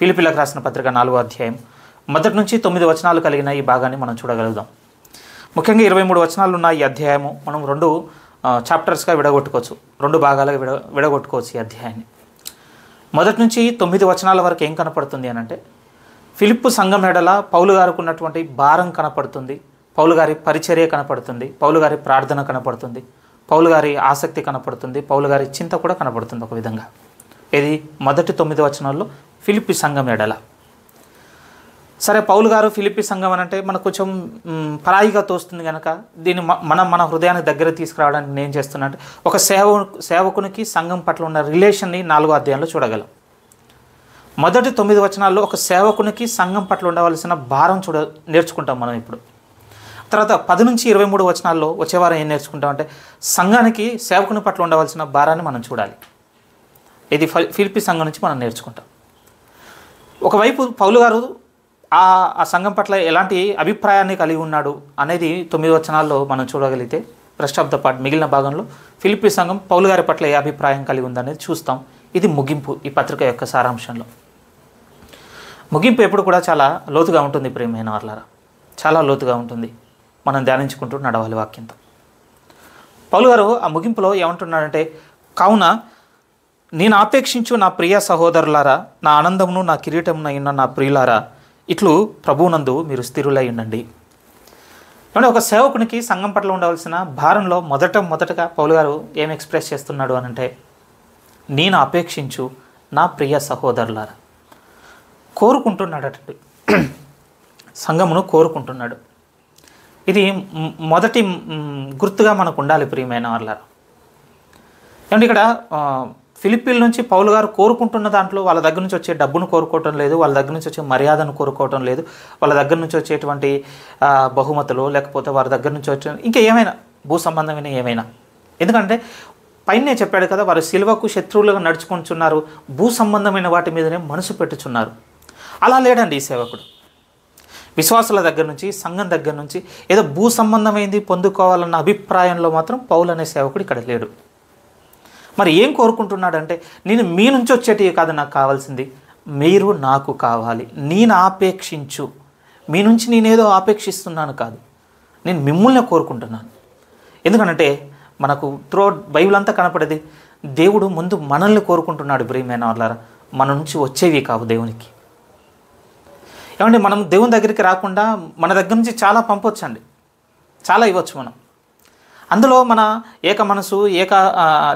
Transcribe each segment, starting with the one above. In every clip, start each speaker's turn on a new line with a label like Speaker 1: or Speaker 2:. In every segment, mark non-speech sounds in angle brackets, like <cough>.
Speaker 1: ఫిలిపిలకు రాసిన పత్రిక నాలుగో అధ్యాయం మొదటి నుంచి తొమ్మిది వచనాలు కలిగిన ఈ భాగాన్ని మనం చూడగలుగుదాం ముఖ్యంగా ఇరవై మూడు వచనాలు ఉన్న ఈ అధ్యాయము మనం రెండు చాప్టర్స్గా విడగొట్టుకోవచ్చు రెండు భాగాలుగా విడ విడగొట్టుకోవచ్చు ఈ అధ్యాయాన్ని మొదటి నుంచి తొమ్మిది వచనాల వరకు ఏం కనపడుతుంది అని అంటే ఫిలిప్పు సంఘం ఎడల పౌలు గారికి ఉన్నటువంటి భారం కనపడుతుంది పౌలు గారి పరిచర్య కనపడుతుంది పౌలు గారి ప్రార్థన కనపడుతుంది పౌలు గారి ఆసక్తి కనపడుతుంది పౌలు గారి చింత కూడా కనపడుతుంది ఒక విధంగా ఇది మొదటి తొమ్మిది వచనాల్లో ఫిలిపి సంఘం ఎడల సరే పౌలు గారు ఫిలిపి సంఘం అని అంటే మనకు కొంచెం పరాయిగా తోస్తుంది కనుక దీన్ని మనం మన హృదయానికి దగ్గర తీసుకురావడానికి నేను చేస్తున్నా అంటే ఒక సేవ సేవకునికి సంఘం పట్ల ఉన్న రిలేషన్ని నాలుగో అధ్యాయంలో చూడగలం మొదటి తొమ్మిది వచనాల్లో ఒక సేవకునికి సంఘం పట్ల ఉండవలసిన భారం చూడ నేర్చుకుంటాం మనం ఇప్పుడు తర్వాత పది నుంచి ఇరవై మూడు వచనాల్లో వచ్చేవారం ఏం నేర్చుకుంటాం అంటే సంఘానికి సేవకుని పట్ల ఉండవలసిన భారాన్ని మనం చూడాలి ఇది ఫిలిపి సంఘం నుంచి మనం నేర్చుకుంటాం ఒకవైపు పౌలు గారు ఆ ఆ సంఘం పట్ల ఎలాంటి అభిప్రాయాన్ని కలిగి ఉన్నాడు అనేది తొమ్మిది వచనాల్లో మనం చూడగలిగితే రెస్ట్ ఆఫ్ ద పార్ట్ మిగిలిన భాగంలో ఫిలిపి సంఘం పౌలు గారి పట్ల ఏ అభిప్రాయం కలిగి ఉందనేది చూస్తాం ఇది ముగింపు ఈ పత్రిక యొక్క సారాంశంలో ముగింపు ఎప్పుడు కూడా చాలా లోతుగా ఉంటుంది ప్రేమైన వర్లారా చాలా లోతుగా ఉంటుంది మనం ధ్యానించుకుంటూ నడవాలి వాక్యంతో పౌలు గారు ఆ ముగింపులో ఏమంటున్నాడంటే కావున నేను ఆపేక్షించు నా ప్రియ సహోదరులారా నా ఆనందమును నా అయిన నా ప్రియులారా ఇట్లు ప్రభువునందు మీరు స్థిరులై ఉండండి కానీ ఒక సేవకునికి సంఘం పట్ల ఉండవలసిన భారంలో మొదట మొదటగా పౌలు గారు ఏం ఎక్స్ప్రెస్ చేస్తున్నాడు అనంటే నేను అపేక్షించు నా ప్రియ సహోదరులారా కోరుకుంటున్నాడటండి సంఘమును కోరుకుంటున్నాడు ఇది మొదటి గుర్తుగా మనకు ఉండాలి ప్రియమైన వాళ్ళారు ఏమంటే ఇక్కడ ఫిలిప్పీన్ నుంచి పౌలు గారు కోరుకుంటున్న దాంట్లో వాళ్ళ దగ్గర నుంచి వచ్చే డబ్బును కోరుకోవటం లేదు వాళ్ళ దగ్గర నుంచి వచ్చే మర్యాదను కోరుకోవటం లేదు వాళ్ళ దగ్గర నుంచి వచ్చేటువంటి బహుమతులు లేకపోతే వారి దగ్గర నుంచి వచ్చే ఇంకా ఏమైనా భూ సంబంధమైన ఏమైనా ఎందుకంటే పైనే చెప్పాడు కదా వారు శిల్వకు శత్రువులుగా నడుచుకుంటున్నారు భూ సంబంధమైన వాటి మీదనే మనసు పెట్టుచున్నారు అలా లేడండి ఈ సేవకుడు విశ్వాసుల దగ్గర నుంచి సంఘం దగ్గర నుంచి ఏదో భూ సంబంధమైంది పొందుకోవాలన్న అభిప్రాయంలో మాత్రం పౌలు అనే సేవకుడు ఇక్కడ లేడు మరి ఏం కోరుకుంటున్నాడంటే నేను మీ నుంచి వచ్చేటివి కాదు నాకు కావాల్సింది మీరు నాకు కావాలి నేను ఆపేక్షించు మీ నుంచి నేనేదో ఆపేక్షిస్తున్నాను కాదు నేను మిమ్మల్ని కోరుకుంటున్నాను ఎందుకనంటే మనకు త్రో బైబిల్ అంతా కనపడేది దేవుడు ముందు మనల్ని కోరుకుంటున్నాడు ప్రియమైన వాళ్ళారా మన నుంచి వచ్చేవి కావు దేవునికి ఏమంటే మనం దేవుని దగ్గరికి రాకుండా మన దగ్గర నుంచి చాలా పంపొచ్చండి చాలా ఇవ్వచ్చు మనం అందులో మన ఏక మనసు ఏక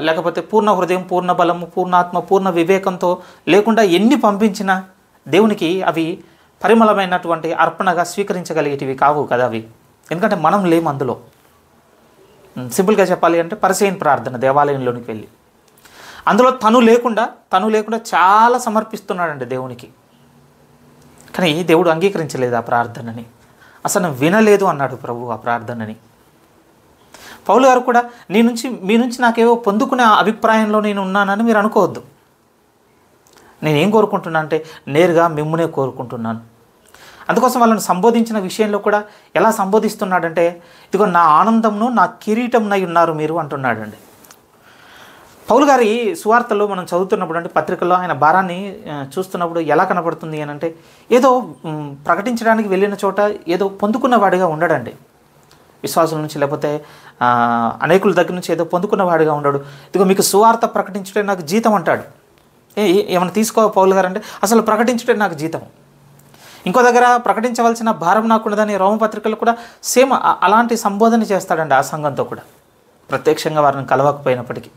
Speaker 1: లేకపోతే పూర్ణ హృదయం పూర్ణ బలము పూర్ణాత్మ పూర్ణ వివేకంతో లేకుండా ఎన్ని పంపించినా దేవునికి అవి పరిమళమైనటువంటి అర్పణగా స్వీకరించగలిగేటివి కావు కదా అవి ఎందుకంటే మనం లేము అందులో సింపుల్గా చెప్పాలి అంటే పరిచయం ప్రార్థన దేవాలయంలోనికి వెళ్ళి అందులో తను లేకుండా తను లేకుండా చాలా సమర్పిస్తున్నాడండి దేవునికి కానీ దేవుడు అంగీకరించలేదు ఆ ప్రార్థనని అసలు వినలేదు అన్నాడు ప్రభు ఆ ప్రార్థనని పౌలు గారు కూడా నీ నుంచి మీ నుంచి నాకేవో పొందుకునే అభిప్రాయంలో నేను ఉన్నానని మీరు అనుకోవద్దు నేనేం కోరుకుంటున్నా అంటే నేరుగా మిమ్మునే కోరుకుంటున్నాను అందుకోసం వాళ్ళని సంబోధించిన విషయంలో కూడా ఎలా సంబోధిస్తున్నాడంటే ఇదిగో నా ఆనందంను నా కిరీటంనై ఉన్నారు మీరు అంటున్నాడండి పౌలు గారి సువార్తలో మనం చదువుతున్నప్పుడు అంటే పత్రికల్లో ఆయన భారాన్ని చూస్తున్నప్పుడు ఎలా కనపడుతుంది అని అంటే ఏదో ప్రకటించడానికి వెళ్ళిన చోట ఏదో పొందుకున్నవాడిగా ఉండడండి విశ్వాసం నుంచి లేకపోతే అనేకుల దగ్గర నుంచి ఏదో పొందుకున్నవాడిగా ఉన్నాడు ఇదిగో మీకు సువార్త ప్రకటించుటే నాకు జీతం అంటాడు ఏ ఏమైనా తీసుకో పౌలు గారు అంటే అసలు ప్రకటించుటే నాకు జీతం ఇంకో దగ్గర ప్రకటించవలసిన భారం నాకున్నదని రోమ పత్రికలు కూడా సేమ్ అలాంటి సంబోధన చేస్తాడండి ఆ సంఘంతో కూడా ప్రత్యక్షంగా వారిని కలవకపోయినప్పటికీ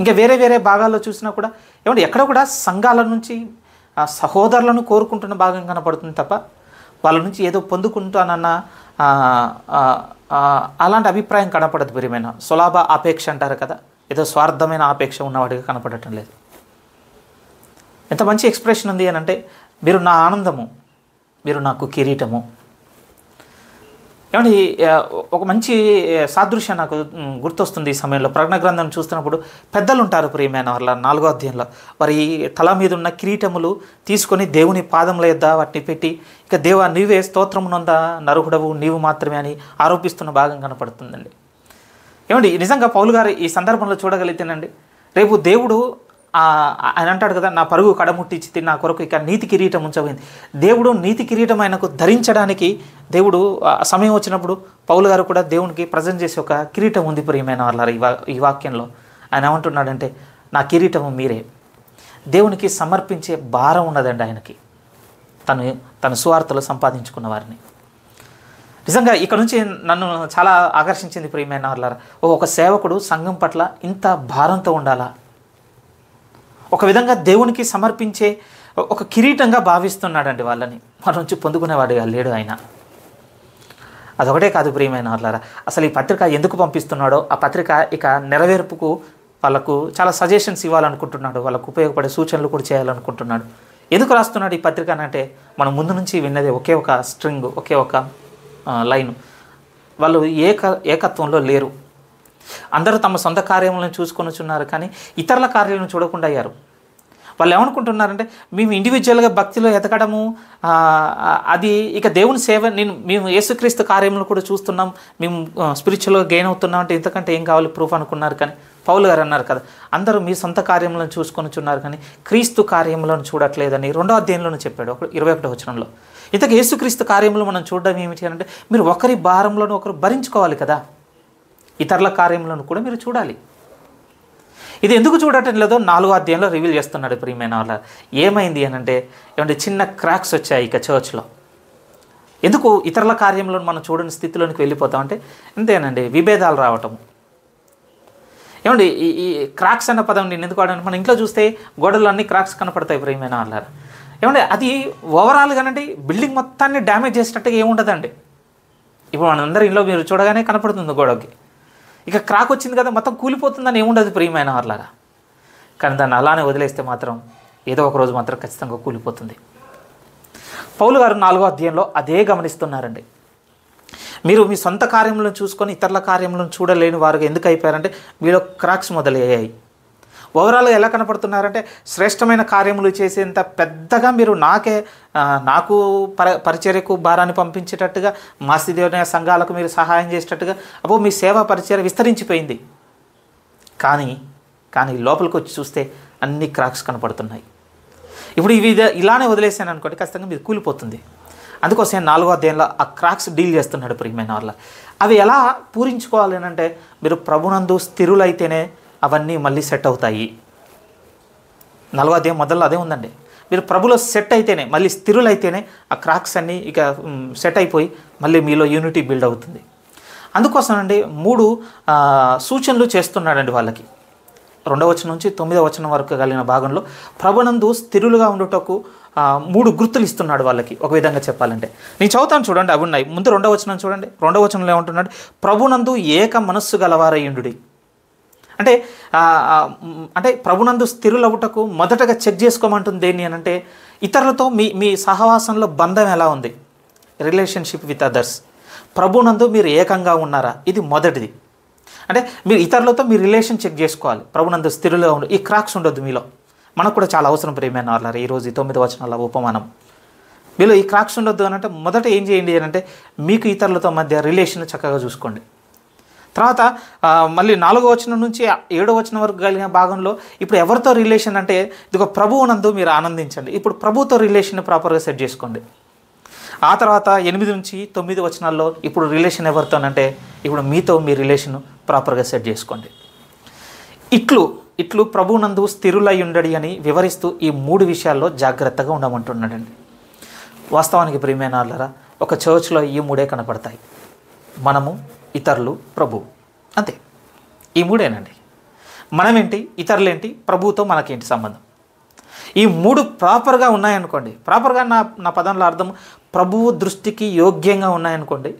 Speaker 1: ఇంకా వేరే వేరే భాగాల్లో చూసినా కూడా ఏమంటే ఎక్కడ కూడా సంఘాల నుంచి సహోదరులను కోరుకుంటున్న భాగం కనపడుతుంది తప్ప వాళ్ళ నుంచి ఏదో పొందుకుంటానన్న అలాంటి అభిప్రాయం కనపడదు ప్రియమైన సులాభ ఆపేక్ష అంటారు కదా ఏదో స్వార్థమైన ఆపేక్ష ఉన్నవాడిగా కనపడటం లేదు ఎంత మంచి ఎక్స్ప్రెషన్ ఉంది అని అంటే మీరు నా ఆనందము మీరు నాకు కిరీటము ఏమంటే ఒక మంచి సాదృశ్యం నాకు గుర్తొస్తుంది ఈ సమయంలో ప్రకటన గ్రంథం చూస్తున్నప్పుడు పెద్దలు ఉంటారు ప్రియమైన వాళ్ళ నాలుగో అధ్యయంలో వారి తల మీద ఉన్న కిరీటములు తీసుకొని దేవుని పాదముల యొద్ద వాటిని పెట్టి ఇక దేవ నీవే స్తోత్రమునంద నరుహుడవు నీవు మాత్రమే అని ఆరోపిస్తున్న భాగం కనపడుతుందండి ఏమండి నిజంగా పౌలు గారు ఈ సందర్భంలో చూడగలిగితేనండి రేపు దేవుడు ఆయన అంటాడు కదా నా పరుగు కడముట్టించి నా కొరకు ఇక నీతి కిరీటం ఉంచబోయింది దేవుడు నీతి కిరీటం ఆయనకు ధరించడానికి దేవుడు సమయం వచ్చినప్పుడు పౌలు గారు కూడా దేవునికి ప్రజెంట్ చేసే ఒక కిరీటం ఉంది ప్రియమైన వాళ్ళ ఈ వాక్యంలో ఆయన ఏమంటున్నాడంటే నా కిరీటము మీరే దేవునికి సమర్పించే భారం ఉన్నదండి ఆయనకి తను తన సువార్తలు సంపాదించుకున్న వారిని నిజంగా ఇక్కడ నుంచి నన్ను చాలా ఆకర్షించింది ప్రియమైన వాళ్ళ ఒక సేవకుడు సంఘం పట్ల ఇంత భారంతో ఉండాలా ఒక విధంగా దేవునికి సమర్పించే ఒక కిరీటంగా భావిస్తున్నాడండి వాళ్ళని మన నుంచి పొందుకునేవాడుగా లేడు ఆయన అదొకటే కాదు ప్రియమైన వాళ్ళారా అసలు ఈ పత్రిక ఎందుకు పంపిస్తున్నాడో ఆ పత్రిక ఇక నెరవేర్పుకు వాళ్ళకు చాలా సజెషన్స్ ఇవ్వాలనుకుంటున్నాడు వాళ్ళకు ఉపయోగపడే సూచనలు కూడా చేయాలనుకుంటున్నాడు ఎందుకు రాస్తున్నాడు ఈ పత్రిక అంటే మనం ముందు నుంచి విన్నదే ఒకే ఒక స్ట్రింగ్ ఒకే ఒక లైన్ వాళ్ళు ఏక ఏకత్వంలో లేరు అందరూ తమ సొంత కార్యములను చూసుకొని వచ్చున్నారు కానీ ఇతరుల కార్యాలను చూడకుండా అయ్యారు వాళ్ళు ఏమనుకుంటున్నారంటే మేము ఇండివిజువల్గా భక్తిలో ఎదగడము అది ఇక దేవుని సేవ నేను మేము యేసుక్రీస్తు కార్యములు కూడా చూస్తున్నాం మేము స్పిరిచువల్గా గెయిన్ అవుతున్నాం అంటే ఇంతకంటే ఏం కావాలి ప్రూఫ్ అనుకున్నారు కానీ పౌలు గారు అన్నారు కదా అందరూ మీ సొంత కార్యములను చూసుకొని వచ్చున్నారు కానీ క్రీస్తు కార్యములను చూడట్లేదని రెండో అధ్యయనంలోనే చెప్పాడు ఒక ఇరవై ఒకటి వచనంలో ఇంతకు యేసుక్రీస్తు కార్యములు మనం చూడడం ఏమిటి అంటే మీరు ఒకరి భారంలోనూ ఒకరు భరించుకోవాలి కదా ఇతరుల కార్యములను కూడా మీరు చూడాలి ఇది ఎందుకు చూడటం లేదో నాలుగో అధ్యాయంలో రివీల్ చేస్తున్నాడు ప్రియమైన వాళ్ళ ఏమైంది అని అంటే ఏమంటే చిన్న క్రాక్స్ వచ్చాయి ఇక చర్చ్లో ఎందుకు ఇతరుల కార్యంలో మనం చూడని స్థితిలోనికి వెళ్ళిపోతాం అంటే అంతేనండి విభేదాలు రావటం ఏమండి ఈ క్రాక్స్ అన్న పదం నేను ఎందుకు మనం ఇంట్లో చూస్తే గోడలు అన్ని క్రాక్స్ కనపడతాయి ప్రియమైన వాళ్ళారు ఏమంటే అది ఓవరాల్గానండి బిల్డింగ్ మొత్తాన్ని డ్యామేజ్ చేసినట్టుగా ఏముండదండి ఇప్పుడు మనందరి ఇంట్లో మీరు చూడగానే కనపడుతుంది గోడకి ఇక క్రాక్ వచ్చింది కదా మొత్తం కూలిపోతుందని ఏముండదు ప్రియమైన వారిలాగా కానీ దాన్ని అలానే వదిలేస్తే మాత్రం ఏదో ఒక రోజు మాత్రం ఖచ్చితంగా కూలిపోతుంది పౌలు గారు నాలుగో అధ్యయంలో అదే గమనిస్తున్నారండి మీరు మీ సొంత కార్యములను చూసుకొని ఇతరుల కార్యములను చూడలేని వారు ఎందుకు అయిపోయారంటే మీలో క్రాక్స్ మొదలయ్యాయి ఓవరాల్గా ఎలా కనపడుతున్నారంటే శ్రేష్టమైన కార్యములు చేసేంత పెద్దగా మీరు నాకే నాకు పర పరిచర్యకు భారాన్ని పంపించేటట్టుగా మాస్తిదేవ సంఘాలకు మీరు సహాయం చేసేటట్టుగా అప్పుడు మీ సేవా పరిచర్య విస్తరించిపోయింది కానీ కానీ లోపలికి వచ్చి చూస్తే అన్ని క్రాక్స్ కనపడుతున్నాయి ఇప్పుడు ఇవి ఇలానే వదిలేసాను అనుకోండి ఖచ్చితంగా మీరు కూలిపోతుంది అందుకోసం నాలుగో అధ్యాయంలో ఆ క్రాక్స్ డీల్ చేస్తున్నాడు ప్రియమైన వాళ్ళ అవి ఎలా పూరించుకోవాలి అంటే మీరు ప్రభునందు స్థిరులైతేనే అవన్నీ మళ్ళీ సెట్ అవుతాయి నలవ మొదలు మొదల్లో అదే ఉందండి మీరు ప్రభులో సెట్ అయితేనే మళ్ళీ స్థిరులైతేనే ఆ క్రాక్స్ అన్నీ ఇక సెట్ అయిపోయి మళ్ళీ మీలో యూనిటీ బిల్డ్ అవుతుంది అందుకోసం అండి మూడు సూచనలు చేస్తున్నాడండి వాళ్ళకి రెండవ వచనం నుంచి తొమ్మిదవ వచనం వరకు కలిగిన భాగంలో ప్రభునందు స్థిరులుగా ఉండుటకు మూడు గుర్తులు ఇస్తున్నాడు వాళ్ళకి ఒక విధంగా చెప్పాలంటే నేను చదువుతాను చూడండి అవి ఉన్నాయి ముందు రెండవ వచనం చూడండి రెండవ వచనంలో ఏమంటున్నాడు ప్రభునందు ఏక మనస్సు గలవారయ్యుండు అంటే అంటే ప్రభునందు స్థిరులవుటకు మొదటగా చెక్ చేసుకోమంటుంది దేన్ని అని అంటే ఇతరులతో మీ మీ సహవాసంలో బంధం ఎలా ఉంది రిలేషన్షిప్ విత్ అదర్స్ ప్రభునందు మీరు ఏకంగా ఉన్నారా ఇది మొదటిది అంటే మీరు ఇతరులతో మీ రిలేషన్ చెక్ చేసుకోవాలి ప్రభునందు స్థిరులో ఉండు ఈ క్రాక్స్ ఉండొద్దు మీలో మనకు కూడా చాలా అవసరం ప్రేమైన వాళ్ళ ఈరోజు తొమ్మిది వచనాల ఉపమానం మీలో ఈ క్రాక్స్ ఉండొద్దు అని అంటే మొదట ఏం చేయండి అని అంటే మీకు ఇతరులతో మధ్య రిలేషన్ చక్కగా చూసుకోండి తర్వాత మళ్ళీ నాలుగో వచనం నుంచి ఏడో వచనం వరకు కలిగిన భాగంలో ఇప్పుడు ఎవరితో రిలేషన్ అంటే ఇదిగో ప్రభువునందు మీరు ఆనందించండి ఇప్పుడు ప్రభుతో రిలేషన్ ప్రాపర్గా సెట్ చేసుకోండి ఆ తర్వాత ఎనిమిది నుంచి తొమ్మిది వచనాల్లో ఇప్పుడు రిలేషన్ ఎవరితోనంటే ఇప్పుడు మీతో మీ రిలేషన్ ప్రాపర్గా సెట్ చేసుకోండి ఇట్లు ఇట్లు ప్రభునందు స్థిరులై ఉండడి అని వివరిస్తూ ఈ మూడు విషయాల్లో జాగ్రత్తగా ఉండమంటున్నాడండి వాస్తవానికి ప్రియమైన వాళ్ళరా ఒక చర్చ్లో ఈ మూడే కనపడతాయి మనము ఇతరులు ప్రభు అంతే ఈ మూడేనండి మనమేంటి ఇతరులేంటి ప్రభుతో మనకేంటి సంబంధం ఈ మూడు ప్రాపర్గా ఉన్నాయనుకోండి ప్రాపర్గా నా నా పదంలో అర్థం ప్రభువు దృష్టికి యోగ్యంగా ఉన్నాయనుకోండి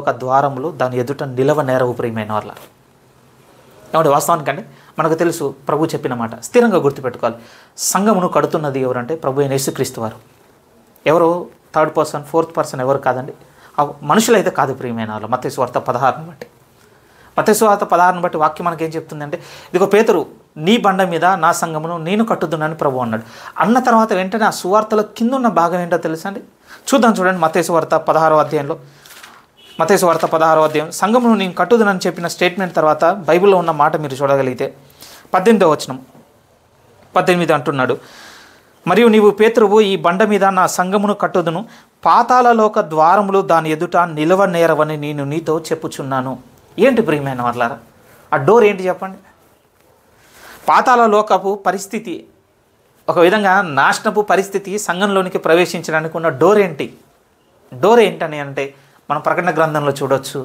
Speaker 1: ఒక ద్వారములు దాని ఎదుట నిలవ నేరవు ప్రియమైన వాళ్ళ ఏమంటే వాస్తవానికండి మనకు తెలుసు ప్రభు చెప్పిన మాట స్థిరంగా గుర్తుపెట్టుకోవాలి సంఘమును కడుతున్నది ఎవరంటే ప్రభు అయిన యేసుక్రీస్తు వారు ఎవరు థర్డ్ పర్సన్ ఫోర్త్ పర్సన్ ఎవరు కాదండి మనుషులైతే కాదు ప్రియమైన వాళ్ళు మత్స్వార్త పదహారును బట్టి వార్త పదహారును బట్టి వాక్యం మనకేం చెప్తుందంటే ఇదిగో పేతురు నీ బండ మీద నా సంఘమును నేను కట్టుతున్నాను ప్రభు అన్నాడు అన్న తర్వాత వెంటనే ఆ సువార్తలో కింద ఉన్న భాగం ఏంటో తెలుసా అండి చూద్దాం చూడండి వార్త పదహారో అధ్యాయంలో వార్త పదహారో అధ్యాయం సంఘమును నేను కట్టుదనని చెప్పిన స్టేట్మెంట్ తర్వాత బైబిల్లో ఉన్న మాట మీరు చూడగలిగితే పద్దెనిమిదో వచనం పద్దెనిమిది అంటున్నాడు మరియు నీవు పేతురువు ఈ బండ మీద నా సంఘమును కట్టుదును పాతాలలోక ద్వారములు దాని ఎదుట నిలవ నేరవని నేను నీతో చెప్పుచున్నాను ఏంటి ప్రియమైన వాళ్ళారా ఆ డోర్ ఏంటి చెప్పండి పాతాల లోకపు పరిస్థితి ఒక విధంగా నాశనపు పరిస్థితి సంఘంలోనికి ప్రవేశించడానికి ఉన్న డోర్ ఏంటి డోర్ ఏంటని అంటే మన ప్రకటన గ్రంథంలో చూడొచ్చు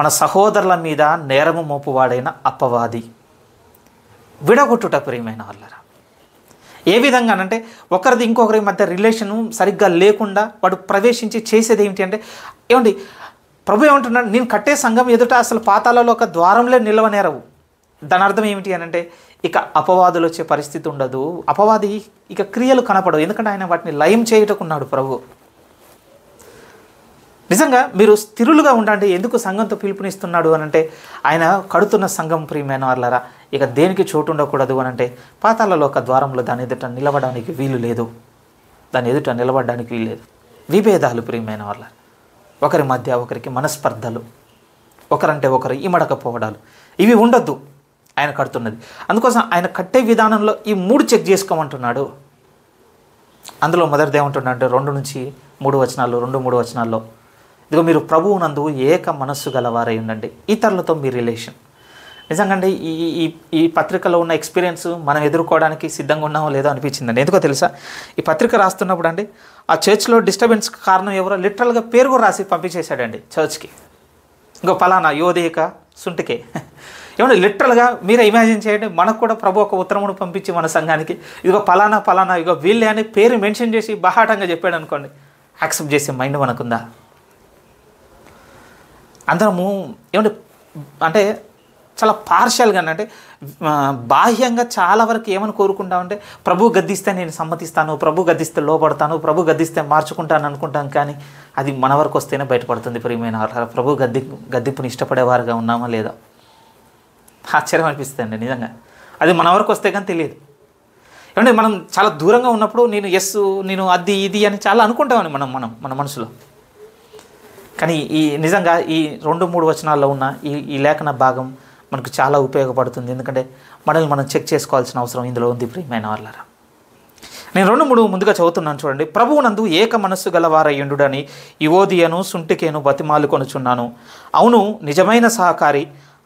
Speaker 1: మన సహోదరుల మీద నేరము మోపువాడైన అప్పవాది విడగొట్టుట ప్రియమైన వాళ్ళరా ఏ విధంగా అంటే ఒకరిది ఇంకొకరి మధ్య రిలేషను సరిగ్గా లేకుండా వాడు ప్రవేశించి చేసేది ఏమిటి అంటే ఏమండి ప్రభు ఏమంటున్నాడు నేను కట్టే సంఘం ఎదుట అసలు పాతాలలో ఒక ద్వారంలో నిలవనేరవు దాని అర్థం ఏమిటి అని అంటే ఇక అపవాదులు వచ్చే పరిస్థితి ఉండదు అపవాది ఇక క్రియలు కనపడవు ఎందుకంటే ఆయన వాటిని లయం చేయుటకున్నాడు ప్రభు నిజంగా మీరు స్థిరులుగా ఉండండి ఎందుకు సంఘంతో పిలుపునిస్తున్నాడు అని అంటే ఆయన కడుతున్న సంఘం ప్రియమైన వాళ్ళరా ఇక దేనికి చోటు ఉండకూడదు అని అంటే పాతాలలో ఒక ద్వారంలో దాని ఎదుట నిలవడానికి వీలు లేదు దాని ఎదుట నిలబడడానికి వీలు లేదు విభేదాలు ప్రియమైన వాళ్ళ ఒకరి మధ్య ఒకరికి మనస్పర్ధలు ఒకరంటే ఒకరు ఇమడకపోవడాలు ఇవి ఉండొద్దు ఆయన కడుతున్నది అందుకోసం ఆయన కట్టే విధానంలో ఈ మూడు చెక్ చేసుకోమంటున్నాడు అందులో మొదటిదేమంటున్నాడు అంటే రెండు నుంచి మూడు వచనాలు రెండు మూడు వచనాల్లో ఇదిగో మీరు ప్రభువునందు ఏక మనస్సు గలవారై ఉండండి ఇతరులతో మీ రిలేషన్ నిజంగా ఈ ఈ ఈ పత్రికలో ఉన్న ఎక్స్పీరియన్స్ మనం ఎదుర్కోవడానికి సిద్ధంగా ఉన్నామో లేదో అనిపించిందండి ఎందుకో తెలుసా ఈ పత్రిక రాస్తున్నప్పుడు అండి ఆ చర్చ్లో డిస్టర్బెన్స్ కారణం ఎవరో లిటరల్గా పేరు కూడా రాసి పంపించేశాడండి చర్చ్కి ఇంకో ఫలానా యోధిక సుంటికే ఏమంటే లిటరల్గా మీరే ఇమాజిన్ చేయండి మనకు కూడా ప్రభు ఒక ఉత్తరమును పంపించి మన సంఘానికి ఇదిగో ఫలానా ఫలానా ఇగో వీళ్ళే అని పేరు మెన్షన్ చేసి బహాటంగా చెప్పాడు అనుకోండి యాక్సెప్ట్ చేసే మైండ్ మనకుందా అందరము ఏమంటే అంటే చాలా పార్షియల్గా అంటే బాహ్యంగా చాలా వరకు ఏమని కోరుకుంటామంటే ప్రభు గద్దిస్తే నేను సమ్మతిస్తాను ప్రభు గద్దిస్తే లోపడతాను ప్రభు గద్దిస్తే మార్చుకుంటాను అనుకుంటాం కానీ అది మన వరకు వస్తేనే బయటపడుతుంది ప్రియమైన ప్రభు గద్ది గద్దింపుని ఇష్టపడేవారుగా ఉన్నామా లేదా ఆశ్చర్యం అనిపిస్తుంది నిజంగా అది మన వరకు వస్తే కానీ తెలియదు ఏమంటే మనం చాలా దూరంగా ఉన్నప్పుడు నేను ఎస్ నేను అది ఇది అని చాలా అనుకుంటామని మనం మనం మన మనసులో కానీ ఈ నిజంగా ఈ రెండు మూడు వచనాల్లో ఉన్న ఈ ఈ లేఖన భాగం మనకు చాలా ఉపయోగపడుతుంది ఎందుకంటే మనల్ని మనం చెక్ చేసుకోవాల్సిన అవసరం ఇందులో ఉంది ప్రియమైన వాళ్ళరా నేను రెండు మూడు ముందుగా చదువుతున్నాను చూడండి ప్రభువునందు ఏక మనస్సు గలవారయ్యుండుడని యువోదియను సుంటికేను బతిమాలు కొనుచున్నాను అవును నిజమైన సహకారి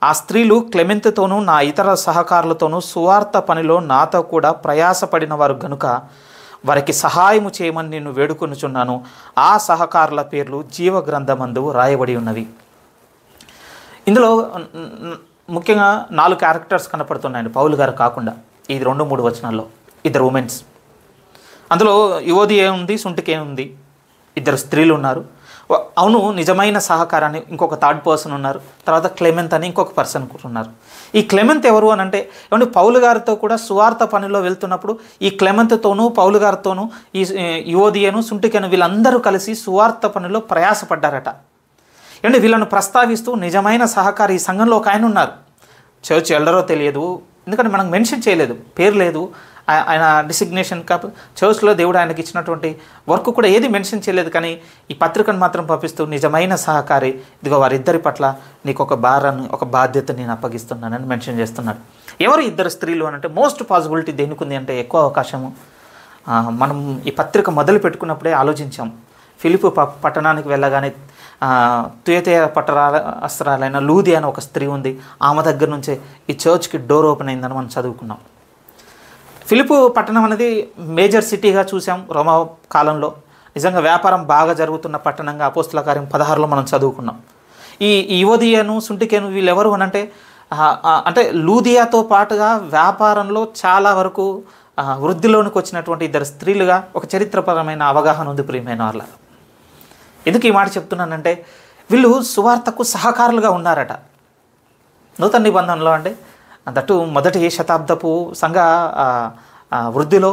Speaker 1: ఆ స్త్రీలు క్లెమెంతతోనూ నా ఇతర సహకారులతోనూ సువార్త పనిలో నాతో కూడా ప్రయాసపడిన వారు గనుక వారికి సహాయము చేయమని నేను వేడుకొనుచున్నాను ఆ సహకారుల పేర్లు జీవ గ్రంథమందు రాయబడి ఉన్నవి ఇందులో ముఖ్యంగా నాలుగు క్యారెక్టర్స్ కనపడుతున్నాయండి పౌలు గారు కాకుండా ఇది రెండు మూడు వచనాల్లో ఇద్దరు ఉమెన్స్ అందులో యువతి ఏముంది సుంటికి ఉంది ఇద్దరు స్త్రీలు ఉన్నారు అవును నిజమైన సహకారాన్ని ఇంకొక థర్డ్ పర్సన్ ఉన్నారు తర్వాత క్లెమెంత్ అని ఇంకొక పర్సన్ ఉన్నారు ఈ క్లెమెంత్ ఎవరు అని అంటే ఏమంటే పౌలు గారితో కూడా సువార్త పనిలో వెళ్తున్నప్పుడు ఈ క్లెమెంత్తోనూ పౌలు గారితోనూ ఈ యువదియను సుంటికను వీళ్ళందరూ కలిసి సువార్త పనిలో ప్రయాసపడ్డారట ఏమంటే వీళ్ళను ప్రస్తావిస్తూ నిజమైన సహకారి ఈ సంఘంలో ఒక ఆయన ఉన్నారు చర్చ్ ఎల్లరో తెలియదు ఎందుకంటే మనం మెన్షన్ చేయలేదు పేరు లేదు ఆయన డిసిగ్నేషన్ కప్ చర్చ్లో దేవుడు ఆయనకి ఇచ్చినటువంటి వర్క్ కూడా ఏది మెన్షన్ చేయలేదు కానీ ఈ పత్రికను మాత్రం పంపిస్తూ నిజమైన సహకారి ఇదిగో వారిద్దరి పట్ల నీకు ఒక భారాన్ని ఒక బాధ్యత నేను అప్పగిస్తున్నానని మెన్షన్ చేస్తున్నాడు ఎవరు ఇద్దరు స్త్రీలు అని అంటే మోస్ట్ పాసిబిలిటీ దేనికి ఉంది అంటే ఎక్కువ అవకాశము మనం ఈ పత్రిక మొదలు పెట్టుకున్నప్పుడే ఆలోచించాం ఫిలిపు పట్టణానికి వెళ్ళగానే తుయతేయ పట్టరా అస్త్రాలైన లూది అని ఒక స్త్రీ ఉంది ఆమె దగ్గర నుంచే ఈ చర్చ్కి డోర్ ఓపెన్ అయిందని మనం చదువుకున్నాం ఫిలిపు పట్టణం అనేది మేజర్ సిటీగా చూసాం రోమా కాలంలో నిజంగా వ్యాపారం బాగా జరుగుతున్న పట్టణంగా అపోస్తుల కార్యం పదహారులో మనం చదువుకున్నాం ఈ యువదియను సుంటికేను వీళ్ళెవరు అనంటే అంటే లూదియాతో పాటుగా వ్యాపారంలో చాలా వరకు వృద్ధిలోనికి వచ్చినటువంటి ఇద్దరు స్త్రీలుగా ఒక చరిత్రపరమైన అవగాహన ఉంది ప్రియమైన వాళ్ళ ఎందుకు ఈ మాట చెప్తున్నానంటే వీళ్ళు సువార్తకు సహకారులుగా ఉన్నారట నూతన నిబంధనలో అంటే దట్టు మొదటి శతాబ్దపు సంఘ వృద్ధిలో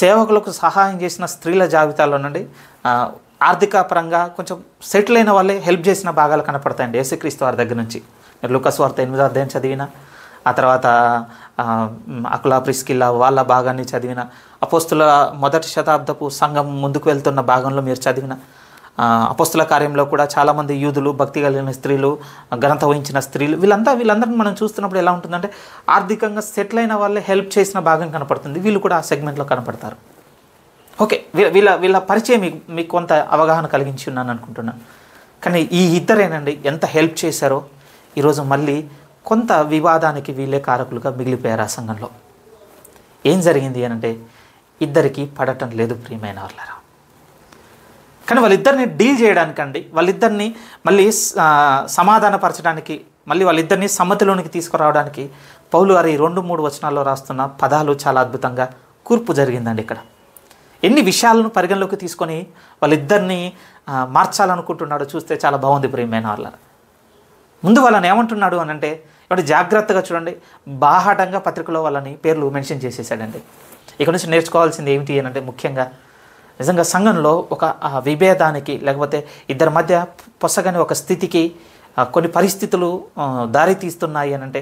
Speaker 1: సేవకులకు సహాయం చేసిన స్త్రీల జాబితాలో నుండి ఆర్థిక పరంగా కొంచెం సెటిల్ అయిన వాళ్ళే హెల్ప్ చేసిన భాగాలు కనపడతాయండి యేసుక్రీస్తు వారి దగ్గర నుంచి లుకస్ వార్త ఎనిమిదో అధ్యాయం చదివిన ఆ తర్వాత అకులా ప్రిస్కిల్లా వాళ్ళ భాగాన్ని చదివిన అపోస్తుల మొదటి శతాబ్దపు సంఘం ముందుకు వెళ్తున్న భాగంలో మీరు చదివిన అపస్తుల కార్యంలో కూడా చాలామంది యూదులు భక్తి కలిగిన స్త్రీలు ఘనత వహించిన స్త్రీలు వీళ్ళంతా వీళ్ళందరిని మనం చూస్తున్నప్పుడు ఎలా ఉంటుందంటే ఆర్థికంగా సెటిల్ అయిన వాళ్ళే హెల్ప్ చేసిన భాగం కనపడుతుంది వీళ్ళు కూడా ఆ సెగ్మెంట్లో కనపడతారు ఓకే వీళ్ళ వీళ్ళ పరిచయం మీకు మీకు కొంత అవగాహన కలిగించి ఉన్నాను అనుకుంటున్నాను కానీ ఈ ఇద్దరేనండి ఎంత హెల్ప్ చేశారో ఈరోజు మళ్ళీ కొంత వివాదానికి వీళ్ళే కారకులుగా మిగిలిపోయారు ఆ సంఘంలో ఏం జరిగింది అనంటే ఇద్దరికి పడటం లేదు ప్రియమైన వాళ్ళారా కానీ వాళ్ళిద్దరిని డీల్ చేయడానికండి వాళ్ళిద్దరిని మళ్ళీ సమాధానపరచడానికి మళ్ళీ వాళ్ళిద్దరిని సమ్మతిలోనికి తీసుకురావడానికి పౌలు గారు ఈ రెండు మూడు వచనాల్లో రాస్తున్న పదాలు చాలా అద్భుతంగా కూర్పు జరిగిందండి ఇక్కడ ఎన్ని విషయాలను పరిగణలోకి తీసుకొని వాళ్ళిద్దరిని మార్చాలనుకుంటున్నాడో చూస్తే చాలా బాగుంది ప్రియమైన వాళ్ళ ముందు వాళ్ళని ఏమంటున్నాడు అని అంటే ఇప్పుడు జాగ్రత్తగా చూడండి బాహాటంగా పత్రికలో వాళ్ళని పేర్లు మెన్షన్ చేసేసాడండి ఇక్కడ నుంచి నేర్చుకోవాల్సింది ఏమిటి అని అంటే ముఖ్యంగా నిజంగా సంఘంలో ఒక విభేదానికి లేకపోతే ఇద్దరి మధ్య పొసగని ఒక స్థితికి కొన్ని పరిస్థితులు దారి తీస్తున్నాయి అని అంటే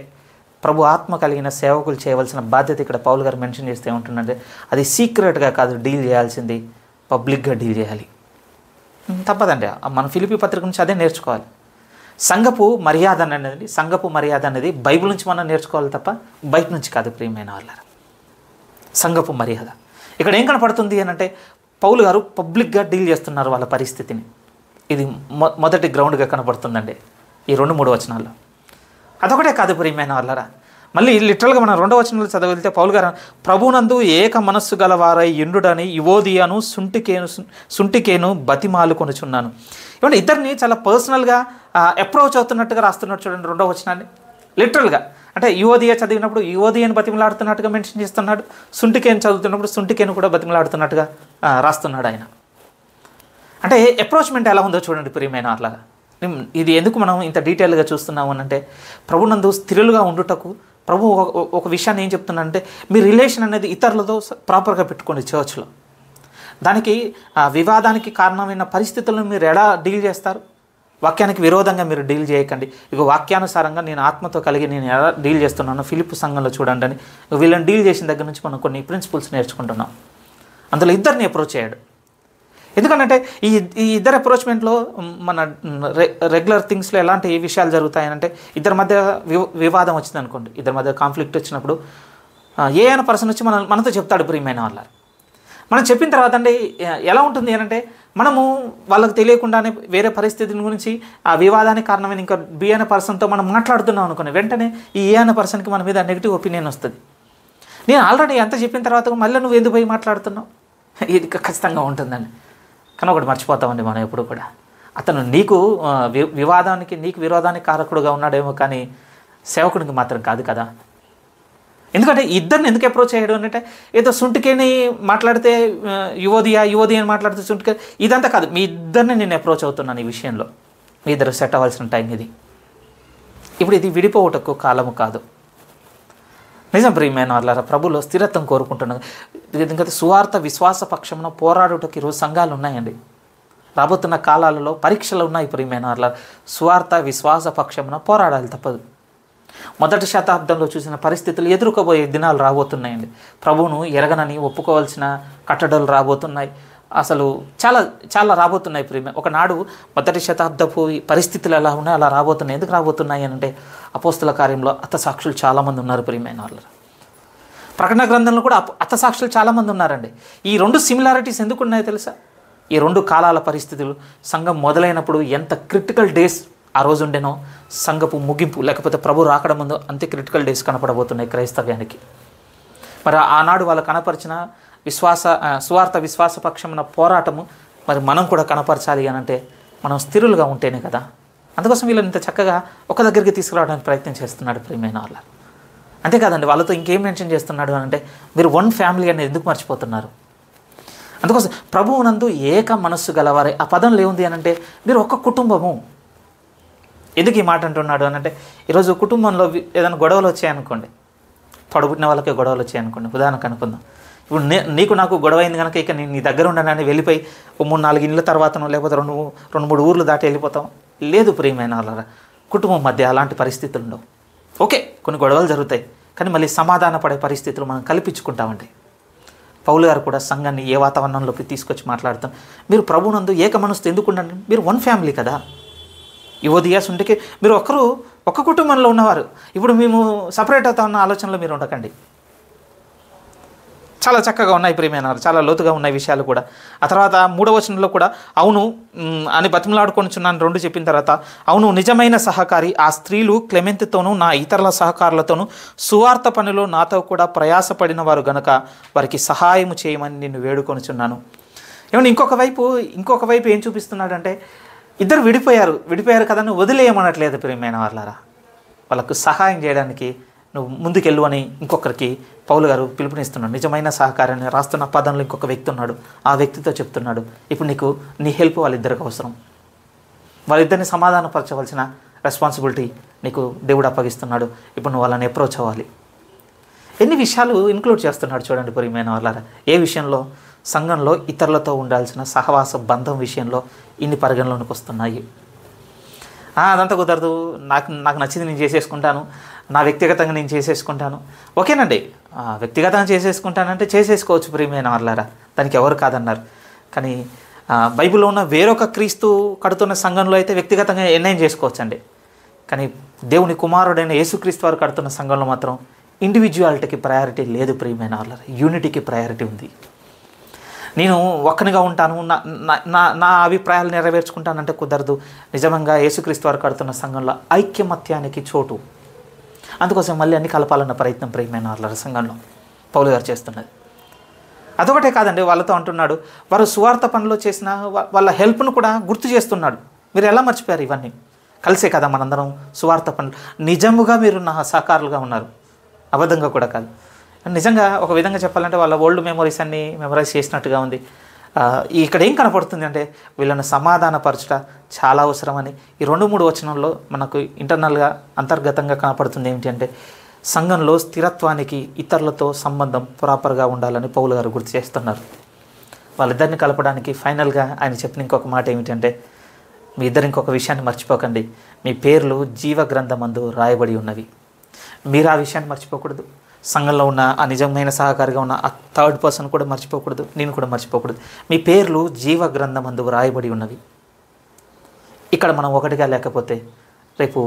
Speaker 1: ప్రభు ఆత్మ కలిగిన సేవకులు చేయవలసిన బాధ్యత ఇక్కడ పౌల్ గారు మెన్షన్ చేస్తే ఉంటుందంటే అది సీక్రెట్గా కాదు డీల్ చేయాల్సింది పబ్లిక్గా డీల్ చేయాలి తప్పదండి మన ఫిలిపి పత్రిక నుంచి అదే నేర్చుకోవాలి సంఘపు మర్యాద అనేది సంఘపు మర్యాద అనేది బైబిల్ నుంచి మనం నేర్చుకోవాలి తప్ప బయట నుంచి కాదు ప్రియమైన వాళ్ళ సంఘపు మర్యాద ఇక్కడ ఏం కనపడుతుంది అని అంటే పౌలు గారు పబ్లిక్గా డీల్ చేస్తున్నారు వాళ్ళ పరిస్థితిని ఇది మొ మొదటి గ్రౌండ్గా కనబడుతుందండి ఈ రెండు మూడు వచనాల్లో అదొకటే కాదు ప్రియమైన వాళ్ళరా మళ్ళీ లిటరల్గా మనం రెండవ వచనంలో చదవగలిగితే పౌలు గారు ప్రభునందు ఏక మనస్సు గలవారై ఎండుడని యువోదియాను సుంటికేను సుంటికేను బతిమాలుకొనుచున్నాను ఇవ్వండి ఇద్దరిని చాలా పర్సనల్గా అప్రోచ్ అవుతున్నట్టుగా రాస్తున్నారు చూడండి రెండవ వచనాన్ని లిటరల్గా అంటే యువదియ చదివినప్పుడు యువదియని బతిమలాడుతున్నట్టుగా మెన్షన్ చేస్తున్నాడు సుంటికేని చదువుతున్నప్పుడు సుంటికేని కూడా బతిమలాడుతున్నట్టుగా రాస్తున్నాడు ఆయన అంటే అప్రోచ్మెంట్ ఎలా ఉందో చూడండి ప్రియమైన అట్లాగా ఇది ఎందుకు మనం ఇంత డీటెయిల్గా చూస్తున్నాము అంటే ప్రభునందు స్థిరులుగా ఉండుటకు ప్రభు ఒక విషయాన్ని ఏం చెప్తున్నానంటే మీ రిలేషన్ అనేది ఇతరులతో ప్రాపర్గా పెట్టుకోండి చర్చ్లో దానికి వివాదానికి కారణమైన పరిస్థితులను మీరు ఎలా డీల్ చేస్తారు వాక్యానికి విరోధంగా మీరు డీల్ చేయకండి ఇక వాక్యానుసారంగా నేను ఆత్మతో కలిగి నేను ఎలా డీల్ చేస్తున్నాను ఫిలిప్ సంఘంలో చూడండి అని వీళ్ళని డీల్ చేసిన దగ్గర నుంచి మనం కొన్ని ప్రిన్సిపల్స్ నేర్చుకుంటున్నాం అందులో ఇద్దరిని అప్రోచ్ అయ్యాడు ఎందుకంటే ఈ ఈ ఇద్దరు అప్రోచ్మెంట్లో మన రెగ్యులర్ థింగ్స్లో ఎలాంటి విషయాలు జరుగుతాయనంటే ఇద్దరి మధ్య వివాదం వచ్చింది అనుకోండి ఇద్దరి మధ్య కాన్ఫ్లిక్ట్ వచ్చినప్పుడు ఏ అయిన పర్సన్ వచ్చి మన మనతో చెప్తాడు ప్రియమైన వాళ్ళ మనం చెప్పిన తర్వాత అండి ఎలా ఉంటుంది అంటే మనము వాళ్ళకు తెలియకుండానే వేరే పరిస్థితిని గురించి ఆ వివాదానికి కారణమైన ఇంకా బి అనే పర్సన్తో మనం మాట్లాడుతున్నాం అనుకుని వెంటనే ఈ ఏ అనే పర్సన్కి మన మీద నెగిటివ్ ఒపీనియన్ వస్తుంది నేను ఆల్రెడీ ఎంత చెప్పిన తర్వాత మళ్ళీ నువ్వు ఎందుకు పోయి మాట్లాడుతున్నావు <laughs> ఇది ఖచ్చితంగా ఉంటుందని కానీ ఒకటి మర్చిపోతామండి మనం ఎప్పుడు కూడా అతను నీకు వివాదానికి నీకు విరోధానికి కారకుడుగా ఉన్నాడేమో కానీ సేవకుడికి మాత్రం కాదు కదా ఎందుకంటే ఇద్దరిని ఎందుకు అప్రోచ్ చేయడం అంటే ఏదో సుంటికేని మాట్లాడితే యువదియా యువది అని మాట్లాడితే సుంటికే ఇదంతా కాదు మీ ఇద్దరిని నేను అప్రోచ్ అవుతున్నాను ఈ విషయంలో మీ ఇద్దరు సెట్ అవ్వాల్సిన టైం ఇది ఇప్పుడు ఇది విడిపోవటకు కాలము కాదు నిజం ప్రియమైన వాళ్ళ ప్రభులో స్థిరత్వం కోరుకుంటున్నాను ఎందుకంటే సువార్త విశ్వాస పక్షమున పోరాడుటకు ఈరోజు సంఘాలు ఉన్నాయండి రాబోతున్న కాలాలలో పరీక్షలు ఉన్నాయి ప్రియమైన వాళ్ళ సువార్త విశ్వాస పక్షమున పోరాడాలి తప్పదు మొదటి శతాబ్దంలో చూసిన పరిస్థితులు ఎదుర్కోబోయే దినాలు రాబోతున్నాయండి ప్రభువును ఎరగనని ఒప్పుకోవాల్సిన కట్టడలు రాబోతున్నాయి అసలు చాలా చాలా రాబోతున్నాయి ప్రేమ ఒకనాడు మొదటి శతాబ్దపు పరిస్థితులు ఎలా ఉన్నాయి అలా రాబోతున్నాయి ఎందుకు రాబోతున్నాయి అంటే అపోస్తుల కార్యంలో అత్తసాక్షులు చాలామంది ఉన్నారు ప్రియమైన వాళ్ళు ప్రకటన గ్రంథంలో కూడా అత్తసాక్షులు చాలామంది ఉన్నారండి ఈ రెండు సిమిలారిటీస్ ఎందుకు ఉన్నాయో తెలుసా ఈ రెండు కాలాల పరిస్థితులు సంఘం మొదలైనప్పుడు ఎంత క్రిటికల్ డేస్ ఆ రోజు ఉండేనో సంఘపు ముగింపు లేకపోతే ప్రభు రాకడం ముందు అంతే క్రిటికల్ డేస్ కనపడబోతున్నాయి క్రైస్తవ్యానికి మరి ఆనాడు వాళ్ళు కనపరిచిన విశ్వాస స్వార్థ విశ్వాస పోరాటము మరి మనం కూడా కనపరచాలి అని అంటే మనం స్థిరులుగా ఉంటేనే కదా అందుకోసం వీళ్ళని ఇంత చక్కగా ఒక దగ్గరికి తీసుకురావడానికి ప్రయత్నం చేస్తున్నాడు ప్రేమైన వాళ్ళ అంతే కాదండి వాళ్ళతో ఇంకేం మెన్షన్ చేస్తున్నాడు అని అంటే మీరు వన్ ఫ్యామిలీ అనేది ఎందుకు మర్చిపోతున్నారు అందుకోసం ప్రభువునందు ఏక మనస్సు గలవారే ఆ పదంలో ఏముంది అని అంటే మీరు ఒక కుటుంబము ఎందుకు ఈ మాట అంటున్నాడు అని అంటే ఈరోజు కుటుంబంలో ఏదైనా గొడవలు వచ్చాయనుకోండి తొడబుట్టిన వాళ్ళకే గొడవలు వచ్చాయనుకోండి ఉదాహరణకు అనుకుందాం ఇప్పుడు నే నీకు నాకు గొడవ అయింది కనుక ఇక నేను నీ దగ్గర ఉండనని వెళ్ళిపోయి మూడు నాలుగు ఇండ్ల తర్వాత లేకపోతే రెండు రెండు మూడు ఊర్లు దాటి వెళ్ళిపోతాం లేదు ప్రియమైన వాళ్ళ కుటుంబం మధ్య అలాంటి పరిస్థితులు ఉండవు ఓకే కొన్ని గొడవలు జరుగుతాయి కానీ మళ్ళీ సమాధాన పడే పరిస్థితులు మనం కల్పించుకుంటామండి పౌలు గారు కూడా సంఘాన్ని ఏ వాతావరణంలోకి తీసుకొచ్చి మాట్లాడతాం మీరు ప్రభునందు ఏక మనసుతో ఎందుకు ఉండండి మీరు వన్ ఫ్యామిలీ కదా యువదియాస్ ఉంటే మీరు ఒకరు ఒక కుటుంబంలో ఉన్నవారు ఇప్పుడు మేము సపరేట్ అవుతా ఉన్న ఆలోచనలో మీరు ఉండకండి చాలా చక్కగా ఉన్నాయి ప్రియమైన చాలా లోతుగా ఉన్నాయి విషయాలు కూడా ఆ తర్వాత మూడవ వచనంలో కూడా అవును అని చున్నాను రెండు చెప్పిన తర్వాత అవును నిజమైన సహకారి ఆ స్త్రీలు క్లెమెంతితోనూ నా ఇతరుల సహకారులతోనూ సువార్త పనిలో నాతో కూడా ప్రయాసపడిన వారు గనక వారికి సహాయం చేయమని నేను చున్నాను ఏమన్నా ఇంకొక వైపు ఇంకొక వైపు ఏం చూపిస్తున్నాడంటే ఇద్దరు విడిపోయారు విడిపోయారు కదా నువ్వు వదిలేయమనట్లేదు ప్రియమైన వాళ్ళారా వాళ్ళకు సహాయం చేయడానికి నువ్వు ముందుకెళ్ళు అని ఇంకొకరికి పౌలు గారు పిలుపునిస్తున్నాడు నిజమైన సహకారాన్ని రాస్తున్న పదంలో ఇంకొక వ్యక్తి ఉన్నాడు ఆ వ్యక్తితో చెప్తున్నాడు ఇప్పుడు నీకు నీ హెల్ప్ వాళ్ళిద్దరికి అవసరం వాళ్ళిద్దరిని సమాధానపరచవలసిన రెస్పాన్సిబిలిటీ నీకు దేవుడు అప్పగిస్తున్నాడు ఇప్పుడు నువ్వు వాళ్ళని అప్రోచ్ అవ్వాలి ఎన్ని విషయాలు ఇంక్లూడ్ చేస్తున్నాడు చూడండి ప్రియమైన వాళ్ళారా ఏ విషయంలో సంఘంలో ఇతరులతో ఉండాల్సిన సహవాస బంధం విషయంలో ఇన్ని పరిగణలోనికి వస్తున్నాయి అదంతా కుదరదు నాకు నాకు నచ్చింది నేను చేసేసుకుంటాను నా వ్యక్తిగతంగా నేను చేసేసుకుంటాను ఓకేనండి వ్యక్తిగతంగా చేసేసుకుంటానంటే చేసేసుకోవచ్చు ప్రియమైన వాళ్ళారా దానికి ఎవరు కాదన్నారు కానీ బైబిల్లో ఉన్న వేరొక క్రీస్తు కడుతున్న సంఘంలో అయితే వ్యక్తిగతంగా నిర్ణయం అండి కానీ దేవుని కుమారుడైన యేసుక్రీస్తు వారు కడుతున్న సంఘంలో మాత్రం ఇండివిజువాలిటీకి ప్రయారిటీ లేదు ప్రియమైన వాళ్ళ యూనిటీకి ప్రయారిటీ ఉంది నేను ఒక్కనిగా ఉంటాను నా నా అభిప్రాయాలు నెరవేర్చుకుంటానంటే కుదరదు నిజంగా యేసుక్రీస్తు వారు కడుతున్న సంఘంలో ఐక్యమత్యానికి చోటు అందుకోసం మళ్ళీ అన్ని కలపాలన్న ప్రయత్నం ప్రియమైన వాళ్ళ సంఘంలో పౌలు గారు చేస్తున్నది అదొకటే కాదండి వాళ్ళతో అంటున్నాడు వారు సువార్త పనులు చేసిన వాళ్ళ హెల్ప్ను కూడా గుర్తు చేస్తున్నాడు మీరు ఎలా మర్చిపోయారు ఇవన్నీ కలిసే కదా మనందరం సువార్త పనులు నిజముగా మీరు నా సహకారులుగా ఉన్నారు అబద్ధంగా కూడా కాదు నిజంగా ఒక విధంగా చెప్పాలంటే వాళ్ళ ఓల్డ్ మెమొరీస్ అన్ని మెమరైజ్ చేసినట్టుగా ఉంది ఇక్కడ ఏం కనపడుతుంది అంటే వీళ్ళను సమాధానపరచుట చాలా అవసరమని ఈ రెండు మూడు వచనంలో మనకు ఇంటర్నల్గా అంతర్గతంగా కనపడుతుంది ఏంటి అంటే సంఘంలో స్థిరత్వానికి ఇతరులతో సంబంధం ప్రాపర్గా ఉండాలని పౌలు గారు గుర్తు చేస్తున్నారు వాళ్ళిద్దరిని కలపడానికి ఫైనల్గా ఆయన చెప్పిన ఇంకొక మాట ఏమిటంటే మీ ఇద్దరు ఇంకొక విషయాన్ని మర్చిపోకండి మీ పేర్లు జీవ గ్రంథమందు రాయబడి ఉన్నవి మీరు ఆ విషయాన్ని మర్చిపోకూడదు సంఘంలో ఉన్న ఆ నిజమైన సహకారిగా ఉన్న ఆ థర్డ్ పర్సన్ కూడా మర్చిపోకూడదు నేను కూడా మర్చిపోకూడదు మీ పేర్లు జీవ గ్రంథం అందు రాయబడి ఉన్నవి ఇక్కడ మనం ఒకటిగా లేకపోతే రేపు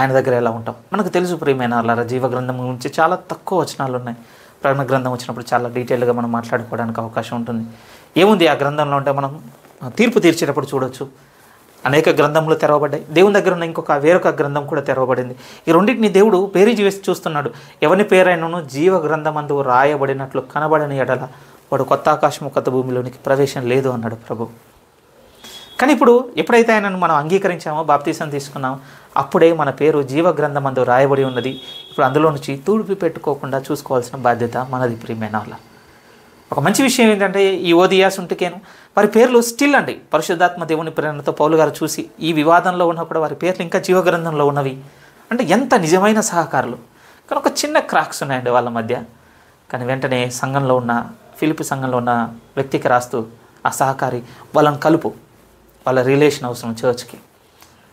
Speaker 1: ఆయన దగ్గర ఎలా ఉంటాం మనకు తెలుసు ప్రియమైన అలా జీవ గ్రంథం గురించి చాలా తక్కువ వచనాలు ఉన్నాయి ప్రకటన గ్రంథం వచ్చినప్పుడు చాలా డీటెయిల్గా మనం మాట్లాడుకోవడానికి అవకాశం ఉంటుంది ఏముంది ఆ గ్రంథంలో ఉంటే మనం తీర్పు తీర్చేటప్పుడు చూడొచ్చు అనేక గ్రంథములు తెరవబడ్డాయి దేవుని దగ్గర ఉన్న ఇంకొక వేరొక గ్రంథం కూడా తెరవబడింది ఈ రెండింటిని దేవుడు పేరు చేసి చూస్తున్నాడు ఎవరి పేరైనను జీవ గ్రంథమందు రాయబడినట్లు కనబడని ఎడల వాడు కొత్త ఆకాశము కొత్త భూమిలోనికి ప్రవేశం లేదు అన్నాడు ప్రభు కానీ ఇప్పుడు ఎప్పుడైతే ఆయనను మనం అంగీకరించామో బాప్తీసం తీసుకున్నాం అప్పుడే మన పేరు జీవ గ్రంథమందు రాయబడి ఉన్నది ఇప్పుడు అందులో నుంచి తూడిపి పెట్టుకోకుండా చూసుకోవాల్సిన బాధ్యత మనది ప్రియమైన వాళ్ళ ఒక మంచి విషయం ఏంటంటే ఈ ఓదియాస్ ఉంటుకేను వారి పేర్లు స్టిల్ అండి పరిశుద్ధాత్మ దేవుని ప్రేరణతో పౌలు గారు చూసి ఈ వివాదంలో ఉన్నప్పుడు వారి పేర్లు ఇంకా జీవగ్రంథంలో ఉన్నవి అంటే ఎంత నిజమైన సహకారులు కానీ ఒక చిన్న క్రాక్స్ ఉన్నాయండి వాళ్ళ మధ్య కానీ వెంటనే సంఘంలో ఉన్న ఫిలిపి సంఘంలో ఉన్న వ్యక్తికి రాస్తూ ఆ సహకారి వాళ్ళని కలుపు వాళ్ళ రిలేషన్ అవసరం చర్చ్కి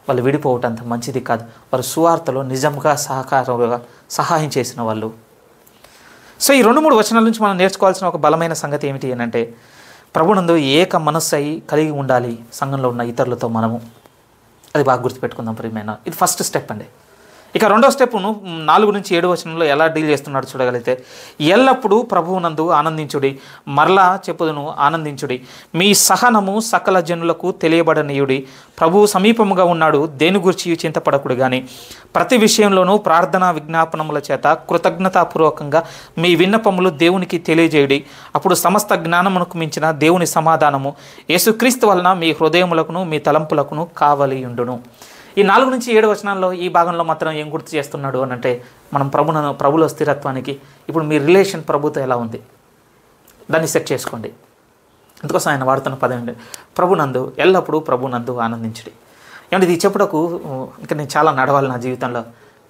Speaker 1: వాళ్ళు విడిపోవటం అంత మంచిది కాదు వారు సువార్తలో నిజంగా సహకారంగా సహాయం చేసిన వాళ్ళు సో ఈ రెండు మూడు వచనాల నుంచి మనం నేర్చుకోవాల్సిన ఒక బలమైన సంగతి ఏమిటి అంటే ప్రభునందు ఏక మనస్సు అయి కలిగి ఉండాలి సంఘంలో ఉన్న ఇతరులతో మనము అది బాగా గుర్తుపెట్టుకుందాం ప్రియమైన ఇది ఫస్ట్ స్టెప్ అండి ఇక రెండో స్టెప్ను నాలుగు నుంచి ఏడు వచనంలో ఎలా డీల్ చేస్తున్నాడు చూడగలిగితే ఎల్లప్పుడూ ప్రభువు నందు ఆనందించుడి మరలా చెప్పుదును ఆనందించుడి మీ సహనము సకల జనులకు తెలియబడనీయుడి ప్రభువు సమీపముగా ఉన్నాడు దేని గురించి చింతపడకుడు కానీ ప్రతి విషయంలోనూ ప్రార్థనా విజ్ఞాపనముల చేత కృతజ్ఞతాపూర్వకంగా మీ విన్నపములు దేవునికి తెలియజేయుడి అప్పుడు సమస్త జ్ఞానమునకు మించిన దేవుని సమాధానము యేసుక్రీస్తు వలన మీ హృదయములకును మీ తలంపులకును కావలియుండును ఈ నాలుగు నుంచి ఏడు వచనాల్లో ఈ భాగంలో మాత్రం ఏం గుర్తు చేస్తున్నాడు అని అంటే మనం ప్రభులను ప్రభుల స్థిరత్వానికి ఇప్పుడు మీ రిలేషన్ ప్రభుతో ఎలా ఉంది దాన్ని సెట్ చేసుకోండి అందుకోసం ఆయన వాడుతున్న పదం ప్రభునందు ఎల్లప్పుడూ ప్రభునందు ఆనందించడి ఏమంటే ఇది చెప్పుటకు ఇంకా నేను చాలా నడవాలి నా జీవితంలో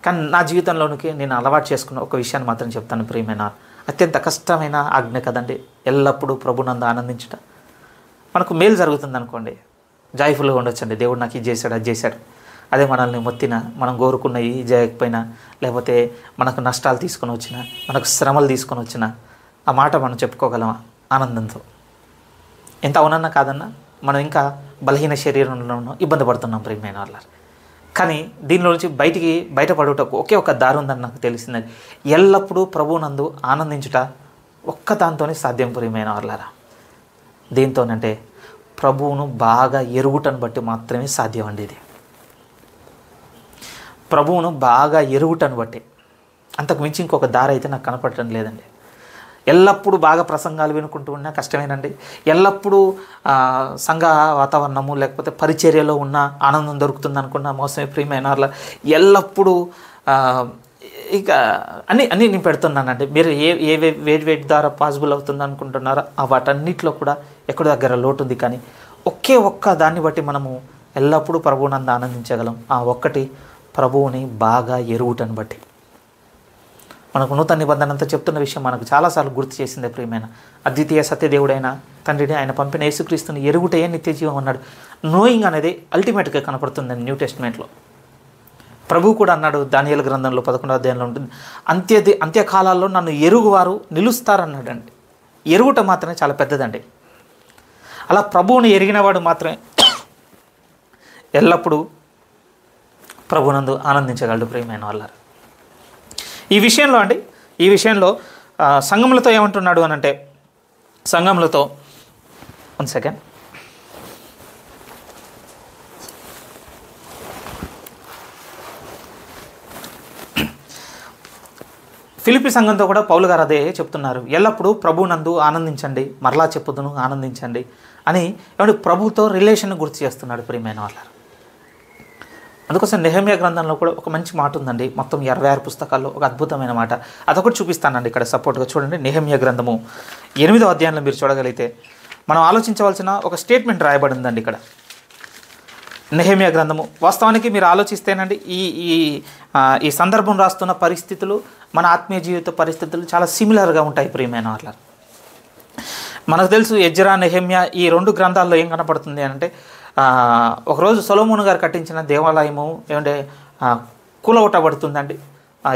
Speaker 1: కానీ నా జీవితంలోనికి నేను అలవాటు చేసుకున్న ఒక విషయాన్ని మాత్రం చెప్తాను ప్రియమైన అత్యంత కష్టమైన ఆజ్ఞ కదండి ఎల్లప్పుడూ ప్రభునందు ఆనందించడం మనకు మేలు జరుగుతుంది అనుకోండి జాయిఫుల్గా ఉండొచ్చండి దేవుడు నాకు ఇది చేశాడు అది చేశాడు అదే మనల్ని మొత్తిన మనం కోరుకున్న ఈ జయకపోయినా లేకపోతే మనకు నష్టాలు తీసుకొని వచ్చిన మనకు శ్రమలు తీసుకొని వచ్చిన ఆ మాట మనం చెప్పుకోగలమా ఆనందంతో ఎంత అవునన్నా కాదన్నా మనం ఇంకా బలహీన శరీరంలో ఇబ్బంది పడుతున్నాం ప్రేమైన వాళ్ళు కానీ దీనిలో నుంచి బయటికి బయటపడుటకు ఒకే ఒక దారి ఉందని నాకు తెలిసిందని ఎల్లప్పుడూ ప్రభువునందు ఆనందించుట ఒక్క దాంతోనే సాధ్యం ప్రియమైన వాళ్ళారా దీంతోనంటే ప్రభువును బాగా ఎరుగుటను బట్టి మాత్రమే సాధ్యం అండి ఇది ప్రభువును బాగా ఎరుగుటను బట్టి అంతకు మించి ఇంకొక దారి అయితే నాకు కనపడటం లేదండి ఎల్లప్పుడూ బాగా ప్రసంగాలు వినుకుంటూ ఉన్నా కష్టమేనండి ఎల్లప్పుడూ సంఘ వాతావరణము లేకపోతే పరిచర్యలో ఉన్న ఆనందం దొరుకుతుంది అనుకున్న మోసమే ప్రియమైన ఎల్లప్పుడూ ఇక అన్ని అన్ని నేను పెడుతున్నానండి మీరు ఏ ఏ వేడి వేడి ద్వారా పాసిబుల్ అవుతుంది అనుకుంటున్నారో ఆ వాటన్నిటిలో కూడా ఎక్కడ దగ్గర లోటు ఉంది కానీ ఒకే ఒక్క దాన్ని బట్టి మనము ఎల్లప్పుడూ ప్రభువునంద ఆనందించగలం ఆ ఒక్కటి ప్రభువుని బాగా ఎరుగుటను బట్టి మనకు నూతన నిబంధన అంతా చెప్తున్న విషయం మనకు చాలాసార్లు గుర్తు చేసిందే ప్రియమైన అద్వితీయ సత్యదేవుడైన తండ్రిని ఆయన పంపిన యేసుక్రీస్తుని ఎరుగుటే నిత్య జీవం అన్నాడు నోయింగ్ అనేది అల్టిమేట్గా కనపడుతుందండి న్యూ టెస్ట్మెంట్లో ప్రభు కూడా అన్నాడు దానియల గ్రంథంలో పదకొండో అధ్యాయంలో ఉంటుంది అంత్య అంత్యకాలాల్లో నన్ను ఎరుగువారు నిలుస్తారన్నాడండి ఎరుగుట మాత్రమే చాలా పెద్దదండి అలా ప్రభువుని ఎరిగినవాడు మాత్రమే ఎల్లప్పుడూ ప్రభునందు ఆనందించగలడు ప్రియమైన వాళ్ళారు ఈ విషయంలో అండి ఈ విషయంలో సంఘములతో ఏమంటున్నాడు అని అంటే సంఘములతో వన్ సెకండ్ ఫిలిపి సంఘంతో కూడా పౌలు గారు అదే చెప్తున్నారు ఎల్లప్పుడూ ప్రభునందు ఆనందించండి మరలా చెప్పుదును ఆనందించండి అని ఏమంటే ప్రభుతో రిలేషన్ గుర్తు చేస్తున్నాడు ప్రియమైన వాళ్ళు అందుకోసం నెహమ్య గ్రంథంలో కూడా ఒక మంచి మాట ఉందండి మొత్తం ఇరవై ఆరు పుస్తకాల్లో ఒక అద్భుతమైన మాట అదొకటి చూపిస్తానండి ఇక్కడ సపోర్ట్గా చూడండి నెహమ్య గ్రంథము ఎనిమిదో అధ్యాయంలో మీరు చూడగలిగితే మనం ఆలోచించవలసిన ఒక స్టేట్మెంట్ రాయబడిందండి ఇక్కడ నెహమ్య గ్రంథము వాస్తవానికి మీరు ఆలోచిస్తేనండి ఈ ఈ ఈ సందర్భం రాస్తున్న పరిస్థితులు మన ఆత్మీయ జీవిత పరిస్థితులు చాలా సిమిలర్గా ఉంటాయి ప్రియమైన వాళ్ళ మనకు తెలుసు యజ్రా నెహమ్య ఈ రెండు గ్రంథాల్లో ఏం కనపడుతుంది అంటే ఒకరోజు సొలోమోన్ గారు కట్టించిన దేవాలయము ఏమంటే కూలగొట్టబడుతుందండి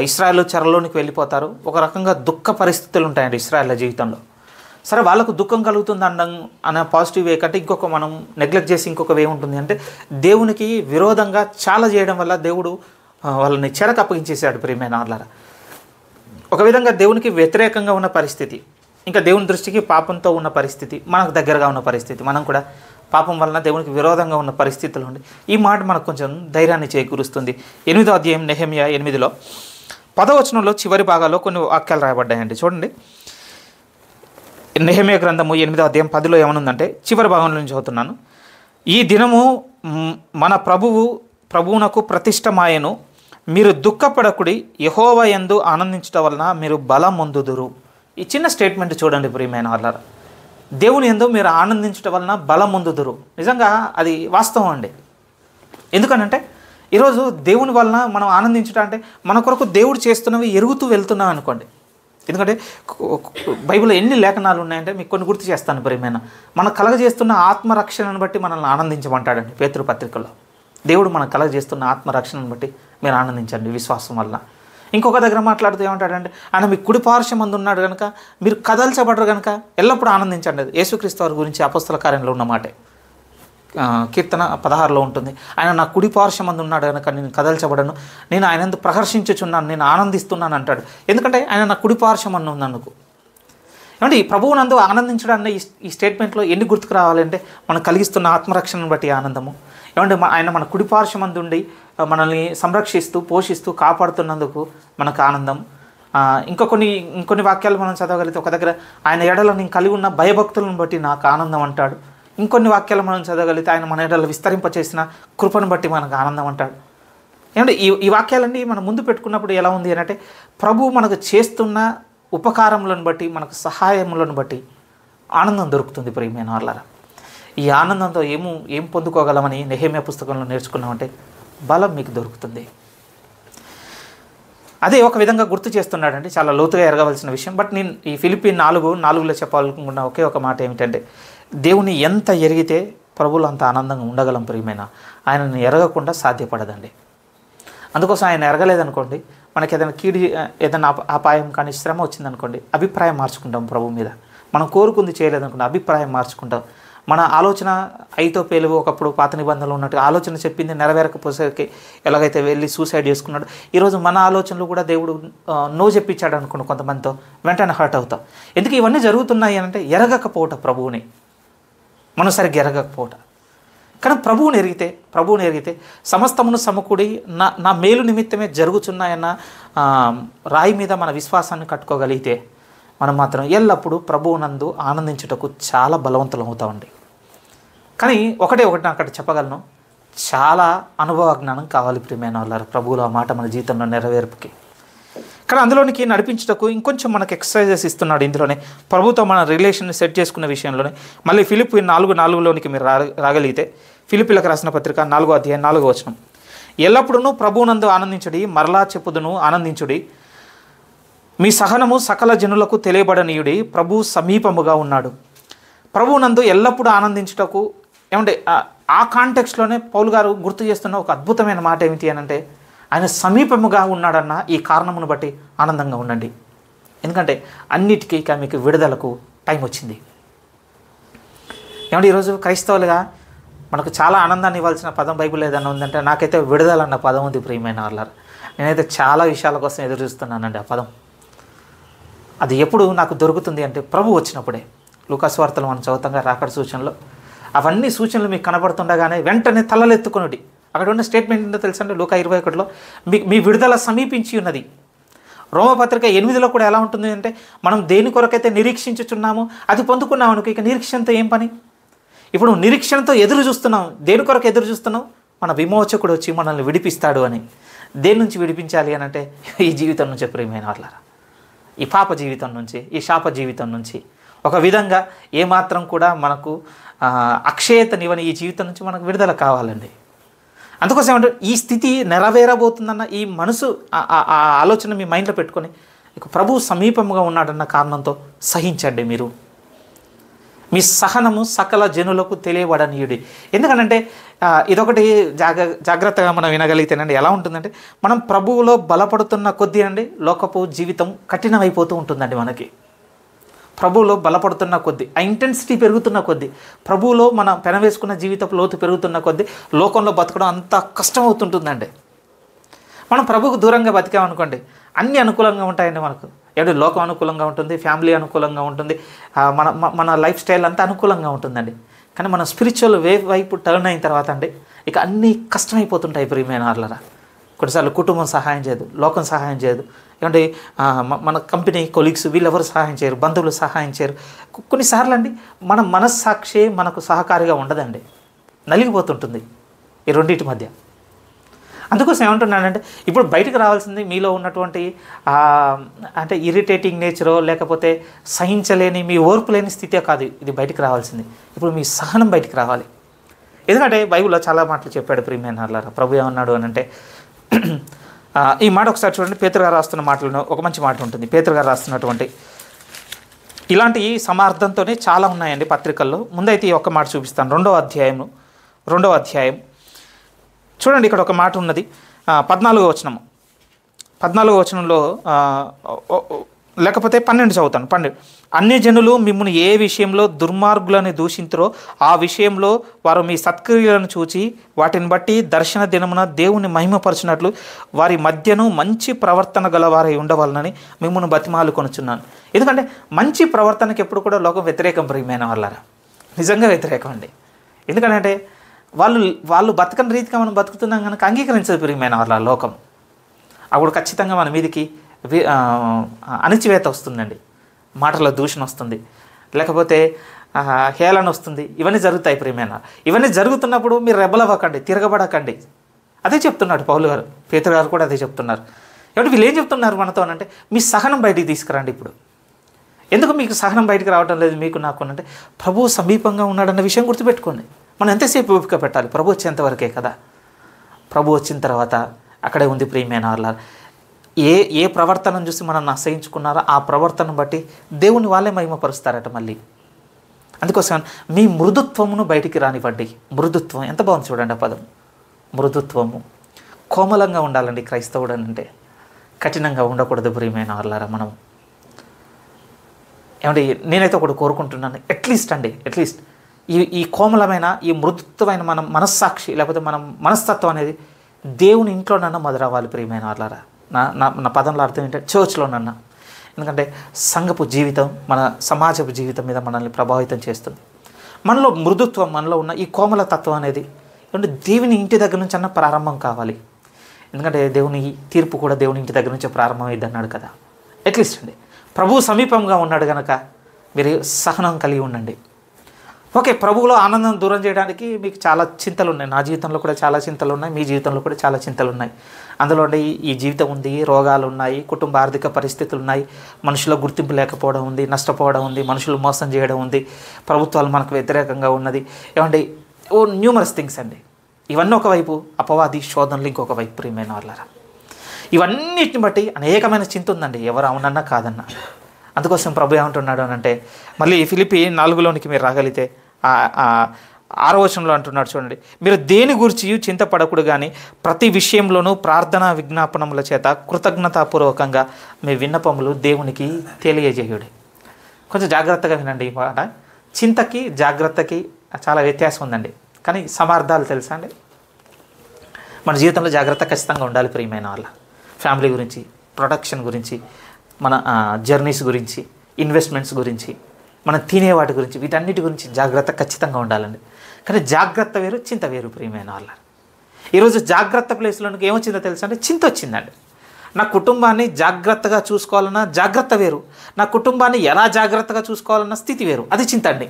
Speaker 1: ఇస్రాయల్ చెరలోనికి వెళ్ళిపోతారు ఒక రకంగా దుఃఖ పరిస్థితులు ఉంటాయండి ఇస్రాయల్ జీవితంలో సరే వాళ్ళకు దుఃఖం కలుగుతుంది అన్నం అనే పాజిటివ్ వే కంటే ఇంకొక మనం నెగ్లెక్ట్ చేసి ఇంకొక వే ఉంటుంది అంటే దేవునికి విరోధంగా చాలా చేయడం వల్ల దేవుడు వాళ్ళని చెరకు అప్పగించేశాడు ప్రియమైన వాళ్ళ ఒక విధంగా దేవునికి వ్యతిరేకంగా ఉన్న పరిస్థితి ఇంకా దేవుని దృష్టికి పాపంతో ఉన్న పరిస్థితి మనకు దగ్గరగా ఉన్న పరిస్థితి మనం కూడా పాపం వలన దేవునికి విరోధంగా ఉన్న పరిస్థితులు ఉండి ఈ మాట మనకు కొంచెం ధైర్యాన్ని చేకూరుస్తుంది ఎనిమిదో అధ్యాయం నెహమియా ఎనిమిదిలో పదవచనంలో చివరి భాగాల్లో కొన్ని వాక్యాలు రాయబడ్డాయండి చూడండి నెహమియ గ్రంథము ఎనిమిదో అధ్యాయం పదిలో ఏమనుందంటే చివరి భాగం నుంచి చదువుతున్నాను ఈ దినము మన ప్రభువు ప్రభువునకు ప్రతిష్టమాయను మీరు దుఃఖపడకుడి ఎందు ఆనందించడం వలన మీరు బలం పొందుదురు ఈ చిన్న స్టేట్మెంట్ చూడండి ప్రియమైన వాళ్ళ దేవుని ఎందు మీరు ఆనందించడం వలన బలం పొందుదురు నిజంగా అది వాస్తవం అండి ఎందుకనంటే ఈరోజు దేవుని వలన మనం ఆనందించడం అంటే మన కొరకు దేవుడు చేస్తున్నవి ఎరుగుతూ వెళ్తున్నాం అనుకోండి ఎందుకంటే బైబిల్లో ఎన్ని లేఖనాలు ఉన్నాయంటే మీకు కొన్ని గుర్తు చేస్తాను ప్రియమైన మన కలగజేస్తున్న ఆత్మరక్షణను బట్టి మనల్ని ఆనందించమంటాడండి పేతృపత్రికలో దేవుడు మనం కలగజేస్తున్న ఆత్మరక్షణను బట్టి మీరు ఆనందించండి విశ్వాసం వల్ల ఇంకొక దగ్గర మాట్లాడుతూ ఏమంటాడంటే ఆయన మీ కుడి పార్శ్వ అందు ఉన్నాడు కనుక మీరు కదల్చబడరు కనుక ఎల్లప్పుడూ ఆనందించండి అది యేసుక్రీస్తు వారి గురించి అపస్తుల కార్యంలో ఉన్న మాటే కీర్తన పదహారులో ఉంటుంది ఆయన నా కుడి పార్శ్వ మంది ఉన్నాడు కనుక నేను కదల్చబడను నేను ఆయన ఎందుకు ప్రహర్షించుచున్నాను నేను ఆనందిస్తున్నాను అంటాడు ఎందుకంటే ఆయన నా కుడి పార్శ్వం అన్న ఉందనుకు ఏమంటే ఈ నందు ఆనందించడాన్ని ఈ స్టేట్మెంట్లో ఎన్ని గుర్తుకు రావాలంటే మనం కలిగిస్తున్న ఆత్మరక్షణను బట్టి ఆనందము ఏమంటే ఆయన మన కుడిపార్శ్వమందుండి మనల్ని సంరక్షిస్తూ పోషిస్తూ కాపాడుతున్నందుకు మనకు ఆనందం ఇంకా కొన్ని ఇంకొన్ని వాక్యాలు మనం చదవగలిగితే ఒక దగ్గర ఆయన ఎడల నేను కలిగి ఉన్న భయభక్తులను బట్టి నాకు ఆనందం అంటాడు ఇంకొన్ని వాక్యాలు మనం చదవగలిగితే ఆయన మన ఎడలు విస్తరింపచేసిన కృపను బట్టి మనకు ఆనందం అంటాడు ఏమంటే ఈ ఈ వాక్యాలన్నీ మనం ముందు పెట్టుకున్నప్పుడు ఎలా ఉంది అంటే ప్రభు మనకు చేస్తున్న ఉపకారములను బట్టి మనకు సహాయములను బట్టి ఆనందం దొరుకుతుంది ప్రియమైన వాళ్ళరా ఈ ఆనందంతో ఏము ఏం పొందుకోగలమని నెహేమ్య పుస్తకంలో నేర్చుకున్నామంటే బలం మీకు దొరుకుతుంది అదే ఒక విధంగా గుర్తు చేస్తున్నాడండి చాలా లోతుగా ఎరగవలసిన విషయం బట్ నేను ఈ ఫిలిపిన్ నాలుగు నాలుగులో చెప్పాలనుకున్న ఒకే ఒక మాట ఏమిటంటే దేవుని ఎంత ఎరిగితే ప్రభులు అంత ఆనందంగా ఉండగలం ప్రియమైన ఆయనను ఎరగకుండా సాధ్యపడదండి అందుకోసం ఆయన ఎరగలేదనుకోండి మనకి ఏదైనా కీడి ఏదైనా అపాయం కానీ శ్రమ వచ్చిందనుకోండి అభిప్రాయం మార్చుకుంటాం ప్రభు మీద మనం కోరుకుంది చేయలేదనుకుంటే అభిప్రాయం మార్చుకుంటాం మన ఆలోచన ఐతో పేలువు ఒకప్పుడు పాత నిబంధనలు ఉన్నట్టు ఆలోచన చెప్పింది నెరవేరకపోసరికి ఎలాగైతే వెళ్ళి సూసైడ్ చేసుకున్నాడు ఈరోజు మన ఆలోచనలు కూడా దేవుడు నో చెప్పించాడు అనుకున్న కొంతమందితో వెంటనే హర్ట్ అవుతాం ఎందుకు ఇవన్నీ జరుగుతున్నాయి అంటే ఎరగకపోవట ప్రభువుని మనం సరిగ్గా ఎరగకపోవట కానీ ప్రభువుని ఎరిగితే ప్రభువుని ఎరిగితే సమస్తమును సమకూడి నా నా మేలు నిమిత్తమే జరుగుతున్నాయన్న రాయి మీద మన విశ్వాసాన్ని కట్టుకోగలిగితే మనం మాత్రం ఎల్లప్పుడూ ప్రభువునందు ఆనందించుటకు చాలా బలవంతులం అవుతామండి కానీ ఒకటే ఒకటి అక్కడ చెప్పగలను చాలా అనుభవ జ్ఞానం కావాలి ప్రియమైన వాళ్ళారు ప్రభువులు ఆ మాట మన జీవితంలో నెరవేర్పుకి కానీ అందులోనికి నడిపించటకు ఇంకొంచెం మనకు ఎక్సర్సైజెస్ ఇస్తున్నాడు ఇందులోనే ప్రభుత్వం మన రిలేషన్ సెట్ చేసుకున్న విషయంలోనే మళ్ళీ ఫిలిప్ నాలుగు నాలుగులోనికి మీరు రా రాగలిగితే ఫిలిపిలకు రాసిన పత్రిక నాలుగో అధ్యాయం నాలుగో వచనం ఎల్లప్పుడూ ప్రభువునందు ఆనందించుడి మరలా చెప్పుదును ఆనందించుడి మీ సహనము సకల జనులకు తెలియబడనీయుడి ప్రభు సమీపముగా ఉన్నాడు ప్రభు నందు ఎల్లప్పుడూ ఆనందించుటకు ఏమంటే ఆ కాంటెక్స్లోనే పౌలు గారు గుర్తు చేస్తున్న ఒక అద్భుతమైన మాట ఏమిటి అని అంటే ఆయన సమీపముగా ఉన్నాడన్న ఈ కారణమును బట్టి ఆనందంగా ఉండండి ఎందుకంటే అన్నిటికీ ఇక మీకు విడుదలకు టైం వచ్చింది ఏమంటే ఈరోజు క్రైస్తవులుగా మనకు చాలా ఆనందాన్ని ఇవ్వాల్సిన పదం బైబుల్ ఏదన్నా ఉందంటే నాకైతే విడుదలన్న పదం ఉంది ప్రియమైన వాళ్ళారు నేనైతే చాలా విషయాల కోసం ఎదురు చూస్తున్నానండి ఆ పదం అది ఎప్పుడు నాకు దొరుకుతుంది అంటే ప్రభు వచ్చినప్పుడే లూకాస్వార్తలు మనం చదువుతాం రాకడ సూచనలో అవన్నీ సూచనలు మీకు కనబడుతుండగానే వెంటనే తలలెత్తుకునుడి అక్కడ ఉన్న స్టేట్మెంట్ ఏంటో అండి లూకా ఇరవై ఒకటిలో మీ మీ విడుదల సమీపించి ఉన్నది రోమపత్రిక ఎనిమిదిలో కూడా ఎలా ఉంటుంది అంటే మనం దేని కొరకైతే నిరీక్షించుచున్నామో అది పొందుకున్నాం అనుకో ఇక నిరీక్షణతో ఏం పని ఇప్పుడు నిరీక్షణతో ఎదురు చూస్తున్నాం దేని కొరకు ఎదురు చూస్తున్నాం మన విమోచకుడు వచ్చి మనల్ని విడిపిస్తాడు అని దేని నుంచి విడిపించాలి అని అంటే ఈ జీవితం నుంచి ప్రేమైన వాళ్ళారా ఈ పాప జీవితం నుంచి ఈ శాప జీవితం నుంచి ఒక విధంగా ఏమాత్రం కూడా మనకు అక్షయతనివని ఈ జీవితం నుంచి మనకు విడుదల కావాలండి అందుకోసం ఏమంటే ఈ స్థితి నెరవేరబోతుందన్న ఈ మనసు ఆ ఆలోచన మీ మైండ్లో పెట్టుకొని ఇక ప్రభు సమీపంగా ఉన్నాడన్న కారణంతో సహించండి మీరు మీ సహనము సకల జనులకు తెలియబడనీయుడి ఎందుకంటే ఇదొకటి జాగ జాగ్రత్తగా మనం వినగలిగితేనండి ఎలా ఉంటుందంటే మనం ప్రభువులో బలపడుతున్న కొద్దీ అండి లోకపు జీవితం కఠినమైపోతూ ఉంటుందండి మనకి ప్రభువులో బలపడుతున్న కొద్దీ ఆ ఇంటెన్సిటీ పెరుగుతున్న కొద్దీ ప్రభువులో మనం పెనవేసుకున్న జీవితపు లోతు పెరుగుతున్న కొద్దీ లోకంలో బతకడం అంత కష్టం అవుతుంటుందండి మనం ప్రభుకు దూరంగా బతికామనుకోండి అన్ని అనుకూలంగా ఉంటాయండి మనకు ఏడు లోకం అనుకూలంగా ఉంటుంది ఫ్యామిలీ అనుకూలంగా ఉంటుంది మన మన లైఫ్ స్టైల్ అంతా అనుకూలంగా ఉంటుందండి కానీ మనం స్పిరిచువల్ వే వైపు టర్న్ అయిన తర్వాత అండి ఇక అన్నీ కష్టమైపోతుంటాయి ప్రియమైన వాళ్ళరా కొన్నిసార్లు కుటుంబం సహాయం చేయదు లోకం సహాయం చేయదు ఏమంటే మన కంపెనీ కొలీగ్స్ వీళ్ళెవరు సహాయం చేయరు బంధువులు సహాయం చేయరు కొన్నిసార్లు అండి మన మనస్సాక్షి మనకు సహకారిగా ఉండదండి నలిగిపోతుంటుంది ఈ రెండింటి మధ్య అందుకోసం ఏమంటున్నానంటే ఇప్పుడు బయటకు రావాల్సింది మీలో ఉన్నటువంటి అంటే ఇరిటేటింగ్ నేచరో లేకపోతే సహించలేని మీ ఓర్పు లేని స్థితే కాదు ఇది బయటకు రావాల్సింది ఇప్పుడు మీ సహనం బయటకు రావాలి ఎందుకంటే బైబిల్లో చాలా మాటలు చెప్పాడు ప్రియమైన ప్రభు ఏమన్నాడు అని అంటే ఈ మాట ఒకసారి చూడండి పేతరుగారు రాస్తున్న మాటలను ఒక మంచి మాట ఉంటుంది పేతరుగారు రాస్తున్నటువంటి ఇలాంటి సమార్థంతోనే చాలా ఉన్నాయండి పత్రికల్లో ముందైతే ఈ ఒక్క మాట చూపిస్తాను రెండవ అధ్యాయం రెండవ అధ్యాయం చూడండి ఇక్కడ ఒక మాట ఉన్నది పద్నాలుగో వచనము పద్నాలుగో వచనంలో లేకపోతే పన్నెండు చదువుతాను పన్నెండు అన్ని జనులు మిమ్మల్ని ఏ విషయంలో దుర్మార్గులని దూషించరో ఆ విషయంలో వారు మీ సత్క్రియలను చూచి వాటిని బట్టి దర్శన దినమున దేవుని మహిమపరచినట్లు వారి మధ్యను మంచి ప్రవర్తన గలవారై ఉండవాలని మిమ్మల్ని బతిమాలు కొనుచున్నాను ఎందుకంటే మంచి ప్రవర్తనకి ఎప్పుడు కూడా లోకం వ్యతిరేకం ప్రియమైన వాళ్ళారా నిజంగా వ్యతిరేకం అండి ఎందుకంటే వాళ్ళు వాళ్ళు బతకని రీతిగా మనం బతుకుతున్నాం కనుక అంగీకరించదు పెరిగిపోయిన వాళ్ళ లోకం అప్పుడు ఖచ్చితంగా మన మీదకి అణచివేత వస్తుందండి మాటల దూషణ వస్తుంది లేకపోతే హేళన వస్తుంది ఇవన్నీ జరుగుతాయి ప్రియమైన ఇవన్నీ జరుగుతున్నప్పుడు మీరు రెబ్బలవ్వకండి తిరగబడకండి అదే చెప్తున్నాడు పౌలు గారు పేతురు గారు కూడా అదే చెప్తున్నారు ఏమిటి వీళ్ళు ఏం చెప్తున్నారు మనతో అంటే మీ సహనం బయటికి తీసుకురండి ఇప్పుడు ఎందుకు మీకు సహనం బయటికి రావడం లేదు మీకు నాకు అంటే ప్రభువు సమీపంగా ఉన్నాడన్న విషయం గుర్తుపెట్టుకోండి మనం ఎంతసేపు ఓపిక పెట్టాలి ప్రభు వచ్చేంతవరకే కదా ప్రభు వచ్చిన తర్వాత అక్కడే ఉంది ప్రియమైన వాళ్ళ ఏ ఏ ప్రవర్తనను చూసి మనం అసహించుకున్నారో ఆ ప్రవర్తనను బట్టి దేవుని వాళ్ళే మహిమపరుస్తారట మళ్ళీ అందుకోసం మీ మృదుత్వమును బయటికి రానివ్వండి మృదుత్వం ఎంత బాగుంది చూడండి ఆ పదం మృదుత్వము కోమలంగా ఉండాలండి క్రైస్తవుడు అంటే కఠినంగా ఉండకూడదు ప్రియమైన వాళ్ళారా మనం ఏమంటే నేనైతే ఒకటి కోరుకుంటున్నాను అట్లీస్ట్ అండి అట్లీస్ట్ ఈ ఈ కోమలమైన ఈ మృదుత్వమైన మనం మనస్సాక్షి లేకపోతే మనం మనస్తత్వం అనేది దేవుని ఇంట్లోనన్నా మొదలవ్వాలి ప్రియమైన వాళ్ళారా నా నా నా పదంలో అర్థం ఏంటంటే నన్న ఎందుకంటే సంఘపు జీవితం మన సమాజపు జీవితం మీద మనల్ని ప్రభావితం చేస్తుంది మనలో మృదుత్వం మనలో ఉన్న ఈ కోమల తత్వం అనేది అంటే దేవుని ఇంటి దగ్గర నుంచి అన్న ప్రారంభం కావాలి ఎందుకంటే దేవుని తీర్పు కూడా దేవుని ఇంటి దగ్గర నుంచి ప్రారంభమైంది అన్నాడు కదా అట్లీస్ట్ అండి ప్రభువు సమీపంగా ఉన్నాడు కనుక మీరు సహనం కలిగి ఉండండి ఓకే ప్రభువులో ఆనందం దూరం చేయడానికి మీకు చాలా చింతలు ఉన్నాయి నా జీవితంలో కూడా చాలా చింతలు ఉన్నాయి మీ జీవితంలో కూడా చాలా చింతలు ఉన్నాయి అందులో ఈ జీవితం ఉంది రోగాలు ఉన్నాయి కుటుంబ ఆర్థిక పరిస్థితులు ఉన్నాయి మనుషుల గుర్తింపు లేకపోవడం ఉంది నష్టపోవడం ఉంది మనుషులు మోసం చేయడం ఉంది ప్రభుత్వాలు మనకు వ్యతిరేకంగా ఉన్నది ఏమండి ఓ న్యూమరస్ థింగ్స్ అండి ఇవన్నీ ఒకవైపు అపవాది శోధనలు ఇంకొక వైపు ప్రియమైన వాళ్ళరా ఇవన్నిటిని బట్టి అనేకమైన చింత ఉందండి ఎవరు అవునన్నా కాదన్నా అందుకోసం ప్రభు ఏమంటున్నాడు అని అంటే మళ్ళీ ఫిలిపి నాలుగులోనికి మీరు రాగలిగితే ఆరో వచనంలో అంటున్నాడు చూడండి మీరు దేని గురించి చింతపడకూడదు కానీ ప్రతి విషయంలోనూ ప్రార్థనా విజ్ఞాపనముల చేత కృతజ్ఞతాపూర్వకంగా మీ విన్నపములు దేవునికి తెలియజేయుడి కొంచెం జాగ్రత్తగా వినండి మాట చింతకి జాగ్రత్తకి చాలా వ్యత్యాసం ఉందండి కానీ సమార్థాలు తెలుసా అండి మన జీవితంలో జాగ్రత్త ఖచ్చితంగా ఉండాలి ప్రియమైన వాళ్ళ ఫ్యామిలీ గురించి ప్రొడక్షన్ గురించి మన జర్నీస్ గురించి ఇన్వెస్ట్మెంట్స్ గురించి మనం తినే వాటి గురించి వీటన్నిటి గురించి జాగ్రత్త ఖచ్చితంగా ఉండాలండి కానీ జాగ్రత్త వేరు చింత వేరు ప్రియమైన వాళ్ళు ఈరోజు జాగ్రత్త ప్లేస్లోనికి ఏమొచ్చిందో తెలుసు అంటే చింత వచ్చిందండి నా కుటుంబాన్ని జాగ్రత్తగా చూసుకోవాలన్నా జాగ్రత్త వేరు నా కుటుంబాన్ని ఎలా జాగ్రత్తగా చూసుకోవాలన్న స్థితి వేరు అది చింత అండి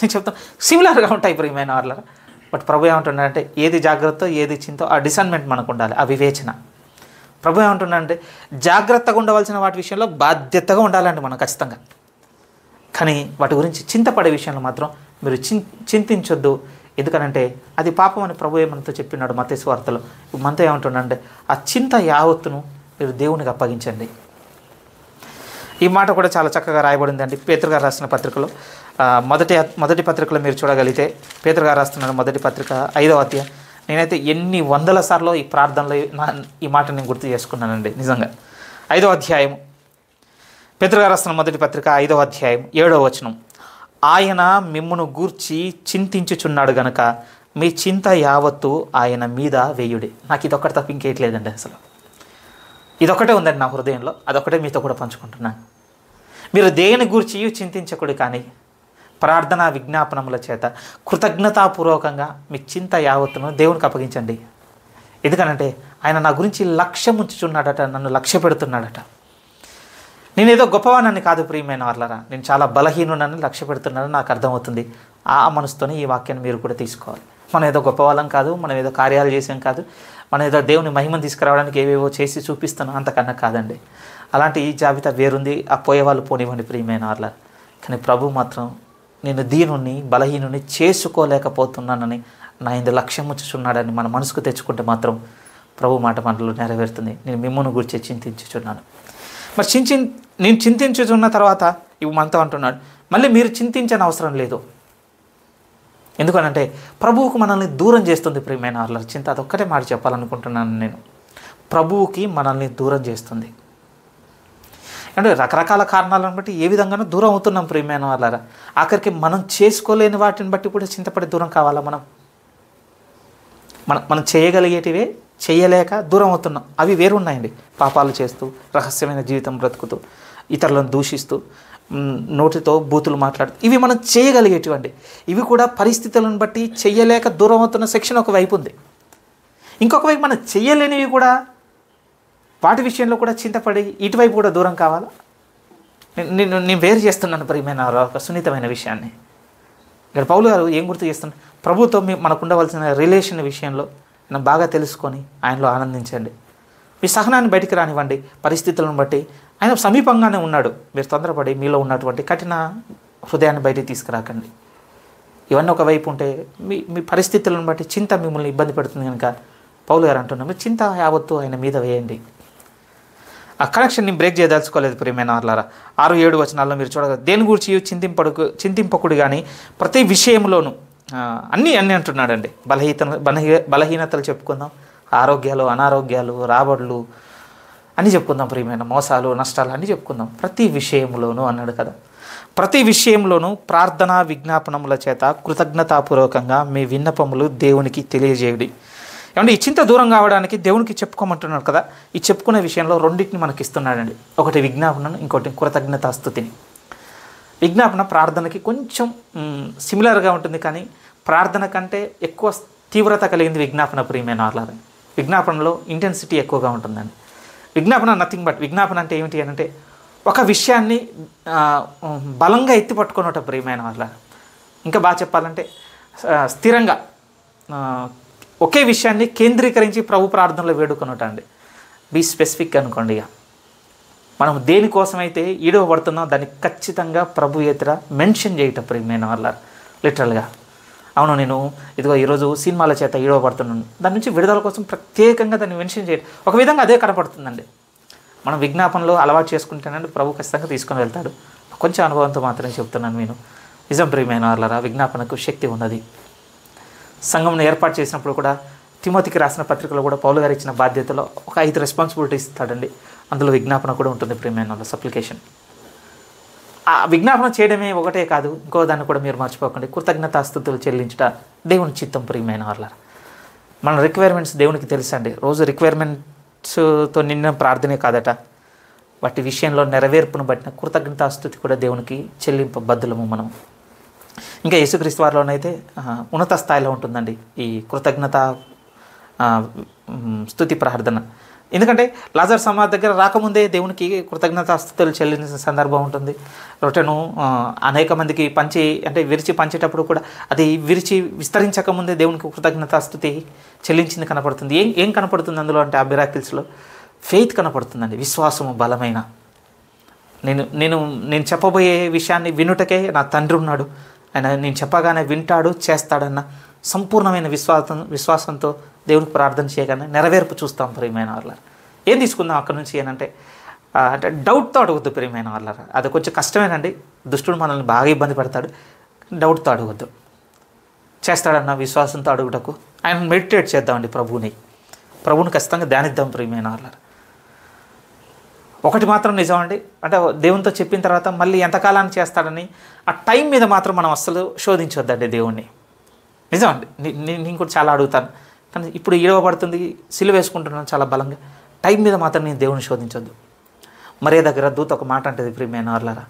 Speaker 1: నేను చెప్తాను సిమిలర్గా ఉంటాయి ప్రియమైన వాళ్ళ బట్ ప్రభు ఏమంటున్నాడంటే ఏది జాగ్రత్త ఏది చింతో ఆ డిసన్మెంట్ మనకు ఉండాలి ఆ వివేచన ప్రభు ఏమంటున్నాడంటే జాగ్రత్తగా ఉండవలసిన వాటి విషయంలో బాధ్యతగా ఉండాలండి మనం ఖచ్చితంగా కానీ వాటి గురించి చింతపడే విషయంలో మాత్రం మీరు చిం చింతించొద్దు ఎందుకనంటే అది పాపం అని ప్రభు మనతో చెప్పినాడు మతేసు వార్తలో మనతో ఏమంటున్నాడంటే ఆ చింత యావత్తును మీరు దేవునికి అప్పగించండి ఈ మాట కూడా చాలా చక్కగా రాయబడిందండి పేతృగారు రాసిన పత్రికలో మొదటి మొదటి పత్రికలో మీరు చూడగలిగితే పేతృగారు రాస్తున్నాడు మొదటి పత్రిక ఐదవ అధ్యాయం నేనైతే ఎన్ని వందల సార్లు ఈ ప్రార్థనలో ఈ మాట నేను గుర్తు చేసుకున్నానండి నిజంగా ఐదవ అధ్యాయం పెతృగారస్తున్న మొదటి పత్రిక ఐదవ అధ్యాయం ఏడవ వచనం ఆయన మిమ్మును గూర్చి చింతించుచున్నాడు గనక మీ చింత యావత్తు ఆయన మీద వేయుడి నాకు ఇదొక్కటి తప్ప ఇంకేయట్లేదండి అసలు ఇదొకటే ఉందండి నా హృదయంలో అదొకటే మీతో కూడా పంచుకుంటున్నాను మీరు దేని గురించి చింతించకూడదు కానీ ప్రార్థనా విజ్ఞాపనముల చేత కృతజ్ఞతాపూర్వకంగా మీ చింత యావత్తును దేవునికి అప్పగించండి ఎందుకనంటే ఆయన నా గురించి లక్ష్యం ఉంచుచున్నాడట నన్ను లక్ష్య పెడుతున్నాడట నేనేదో గొప్పవానని కాదు ప్రియమైన వర్లరా నేను చాలా బలహీనునని లక్ష్య పెడుతున్నానని నాకు అర్థమవుతుంది ఆ మనసుతోనే ఈ వాక్యాన్ని మీరు కూడా తీసుకోవాలి మనం ఏదో గొప్పవాళ్ళం కాదు మనం ఏదో కార్యాలు చేసాం కాదు మనం ఏదో దేవుని మహిమను తీసుకురావడానికి ఏవేవో చేసి చూపిస్తున్నాం అంతకన్నా కాదండి అలాంటి ఈ జాబితా వేరుంది ఆ పోయేవాళ్ళు పోనివ్వండి ప్రియమైన వాళ్ళ కానీ ప్రభు మాత్రం నేను దీనుని బలహీనుని చేసుకోలేకపోతున్నానని నా ఇందు లక్ష్యం ఉంచుచున్నాడని మన మనసుకు తెచ్చుకుంటే మాత్రం ప్రభు మాట మనలో నెరవేరుతుంది నేను మిమ్మల్ని గురించి చింతించుచున్నాను మరి చించి నేను చింతించుచున్న తర్వాత ఇవి మనతో అంటున్నాడు మళ్ళీ మీరు చింతించని అవసరం లేదు ఎందుకనంటే ప్రభువుకు మనల్ని దూరం చేస్తుంది ప్రియమైన అల్లరి చింత అదొక్కటే మాట చెప్పాలనుకుంటున్నాను నేను ప్రభువుకి మనల్ని దూరం చేస్తుంది అంటే రకరకాల కారణాలను బట్టి ఏ విధంగానూ దూరం అవుతున్నాం ప్రియమైన వాళ్ళ ఆఖరికి మనం చేసుకోలేని వాటిని బట్టి కూడా చింతపడి దూరం కావాలా మనం మనం మనం చేయగలిగేటివే చేయలేక దూరం అవుతున్నాం అవి వేరున్నాయండి పాపాలు చేస్తూ రహస్యమైన జీవితం బ్రతుకుతూ ఇతరులను దూషిస్తూ నోటితో బూతులు మాట్లాడుతూ ఇవి మనం చేయగలిగేటివండి ఇవి కూడా పరిస్థితులను బట్టి చేయలేక దూరం అవుతున్న సెక్షన్ ఒకవైపు ఉంది ఇంకొక వైపు మనం చేయలేనివి కూడా వాటి విషయంలో కూడా చింతపడి ఇటువైపు కూడా దూరం కావాలా నేను నేను వేరు చేస్తున్నాను ప్రియమైన ఒక సున్నితమైన విషయాన్ని ఇక్కడ పౌలు గారు ఏం గుర్తు చేస్తున్నారు ప్రభుత్వం మనకు ఉండవలసిన రిలేషన్ విషయంలో మనం బాగా తెలుసుకొని ఆయనలో ఆనందించండి మీ సహనాన్ని బయటికి రానివ్వండి పరిస్థితులను బట్టి ఆయన సమీపంగానే ఉన్నాడు మీరు తొందరపడి మీలో ఉన్నటువంటి కఠిన హృదయాన్ని బయటికి తీసుకురాకండి ఇవన్నీ ఒకవైపు ఉంటే మీ మీ పరిస్థితులను బట్టి చింత మిమ్మల్ని ఇబ్బంది పెడుతుంది కనుక పౌలు గారు అంటున్నాం మీరు చింత యావత్తు ఆయన మీద వేయండి ఆ కనెక్షన్ని బ్రేక్ చేయదలుచుకోలేదు ప్రియమైన ఆర్లారా ఆరు ఏడు వచనాల్లో మీరు చూడగలరు దేని గురించి చింతింపడుకు చింతింపకుడు కానీ ప్రతి విషయంలోనూ అన్నీ అన్నీ అంటున్నాడండి బలహీత బలహీ బలహీనతలు చెప్పుకుందాం ఆరోగ్యాలు అనారోగ్యాలు రాబడులు అని చెప్పుకుందాం ప్రియమైన మోసాలు నష్టాలు అన్నీ చెప్పుకుందాం ప్రతి విషయంలోనూ అన్నాడు కదా ప్రతి విషయంలోనూ ప్రార్థనా విజ్ఞాపనముల చేత కృతజ్ఞతాపూర్వకంగా మీ విన్నపములు దేవునికి తెలియజేయడి ఏమంటే ఈ చింత దూరం కావడానికి దేవునికి చెప్పుకోమంటున్నాడు కదా ఈ చెప్పుకునే విషయంలో రెండింటిని మనకి ఇస్తున్నాడండి ఒకటి విజ్ఞాపనను ఇంకోటి కృతజ్ఞతాస్థుతిని విజ్ఞాపన ప్రార్థనకి కొంచెం సిమిలర్గా ఉంటుంది కానీ ప్రార్థన కంటే ఎక్కువ తీవ్రత కలిగింది విజ్ఞాపన ప్రియమైన ఆహ్లాదని విజ్ఞాపనలో ఇంటెన్సిటీ ఎక్కువగా ఉంటుందండి విజ్ఞాపన నథింగ్ బట్ విజ్ఞాపన అంటే ఏమిటి అని అంటే ఒక విషయాన్ని బలంగా ఎత్తి పట్టుకున్నట ప్రియమైన వాళ్ళ ఇంకా బాగా చెప్పాలంటే స్థిరంగా ఒకే విషయాన్ని కేంద్రీకరించి ప్రభు ప్రార్థనలో వేడుకొనుట అండి బీ స్పెసిఫిక్ అనుకోండి ఇక మనం దేనికోసమైతే ఈడవబడుతున్నాం దాన్ని ఖచ్చితంగా ప్రభు ఎదుర మెన్షన్ చేయటం ప్రియమైన వాళ్ళ లిటరల్గా అవును నేను ఇదిగో ఈరోజు సినిమాల చేత ఈడో పడుతున్నాను దాని నుంచి విడుదల కోసం ప్రత్యేకంగా దాన్ని మెన్షన్ చేయడం ఒక విధంగా అదే కనపడుతుందండి మనం విజ్ఞాపనలో అలవాటు చేసుకుంటేనండి ప్రభు ఖచ్చితంగా తీసుకొని వెళ్తాడు కొంచెం అనుభవంతో మాత్రమే చెప్తున్నాను నేను నిజం ప్రియమైన వాళ్ళరా విజ్ఞాపనకు శక్తి ఉన్నది సంఘం ఏర్పాటు చేసినప్పుడు కూడా తిమోతికి రాసిన పత్రికలో కూడా పౌలు గారు ఇచ్చిన బాధ్యతలో ఒక ఐదు రెస్పాన్సిబిలిటీ ఇస్తాడండి అందులో విజ్ఞాపన కూడా ఉంటుంది ప్రియమైన వాళ్ళ సప్లికేషన్ ఆ విజ్ఞాపన చేయడమే ఒకటే కాదు ఇంకో దాన్ని కూడా మీరు మర్చిపోకండి కృతజ్ఞతాస్థుతులు చెల్లించట దేవుని చిత్తం ప్రియమైన వాళ్ళ మన రిక్వైర్మెంట్స్ దేవునికి తెలుసండి రోజు రిక్వైర్మెంట్స్తో నిన్న ప్రార్థనే కాదట వాటి విషయంలో నెరవేర్పును బట్టిన కృతజ్ఞతాస్థుతి కూడా దేవునికి చెల్లింప బద్దులము మనం ఇంకా యేసుక్రీస్తు వారిలోనైతే ఉన్నత స్థాయిలో ఉంటుందండి ఈ కృతజ్ఞత స్థుతి ప్రార్థన ఎందుకంటే లాజర్ సమాధి దగ్గర రాకముందే దేవునికి కృతజ్ఞత కృతజ్ఞతాస్థుతులు చెల్లించిన సందర్భం ఉంటుంది రొట్టెను అనేక మందికి పంచి అంటే విరిచి పంచేటప్పుడు కూడా అది విరిచి విస్తరించకముందే దేవునికి కృతజ్ఞత కృతజ్ఞతాస్థుతి చెల్లించింది కనపడుతుంది ఏం ఏం కనపడుతుంది అందులో అంటే అభిరాకిల్స్లో ఫెయిత్ కనపడుతుందండి విశ్వాసము బలమైన నేను నేను నేను చెప్పబోయే విషయాన్ని వినుటకే నా తండ్రి ఉన్నాడు ఆయన నేను చెప్పగానే వింటాడు చేస్తాడన్న సంపూర్ణమైన విశ్వాసం విశ్వాసంతో దేవునికి ప్రార్థన చేయగానే నెరవేర్పు చూస్తాం ప్రియమైన వాళ్ళ ఏం తీసుకుందాం అక్కడ నుంచి ఏంటంటే అంటే డౌట్తో అడగద్దు ప్రియమైన వాళ్ళ అది కొంచెం కష్టమేనండి దుష్టుడు మనల్ని బాగా ఇబ్బంది పెడతాడు డౌట్తో అడగద్దు చేస్తాడన్న విశ్వాసంతో అడుగుటకు ఆయన మెడిటేట్ చేద్దామండి ప్రభువుని ప్రభువుని ఖచ్చితంగా ధ్యానిద్దాం ప్రియమైన వాళ్ళ ఒకటి మాత్రం నిజమండి అంటే దేవునితో చెప్పిన తర్వాత మళ్ళీ ఎంతకాలాన్ని చేస్తాడని ఆ టైం మీద మాత్రం మనం అస్సలు శోధించొద్దండి దేవుణ్ణి నిజం అండి నేను కూడా చాలా అడుగుతాను కానీ ఇప్పుడు పడుతుంది సిలువ వేసుకుంటున్నాను చాలా బలంగా టైం మీద మాత్రం నేను దేవుని శోధించొద్దు మరే దగ్గర దూత ఒక మాట అంటది ప్రియమైన వర్లారా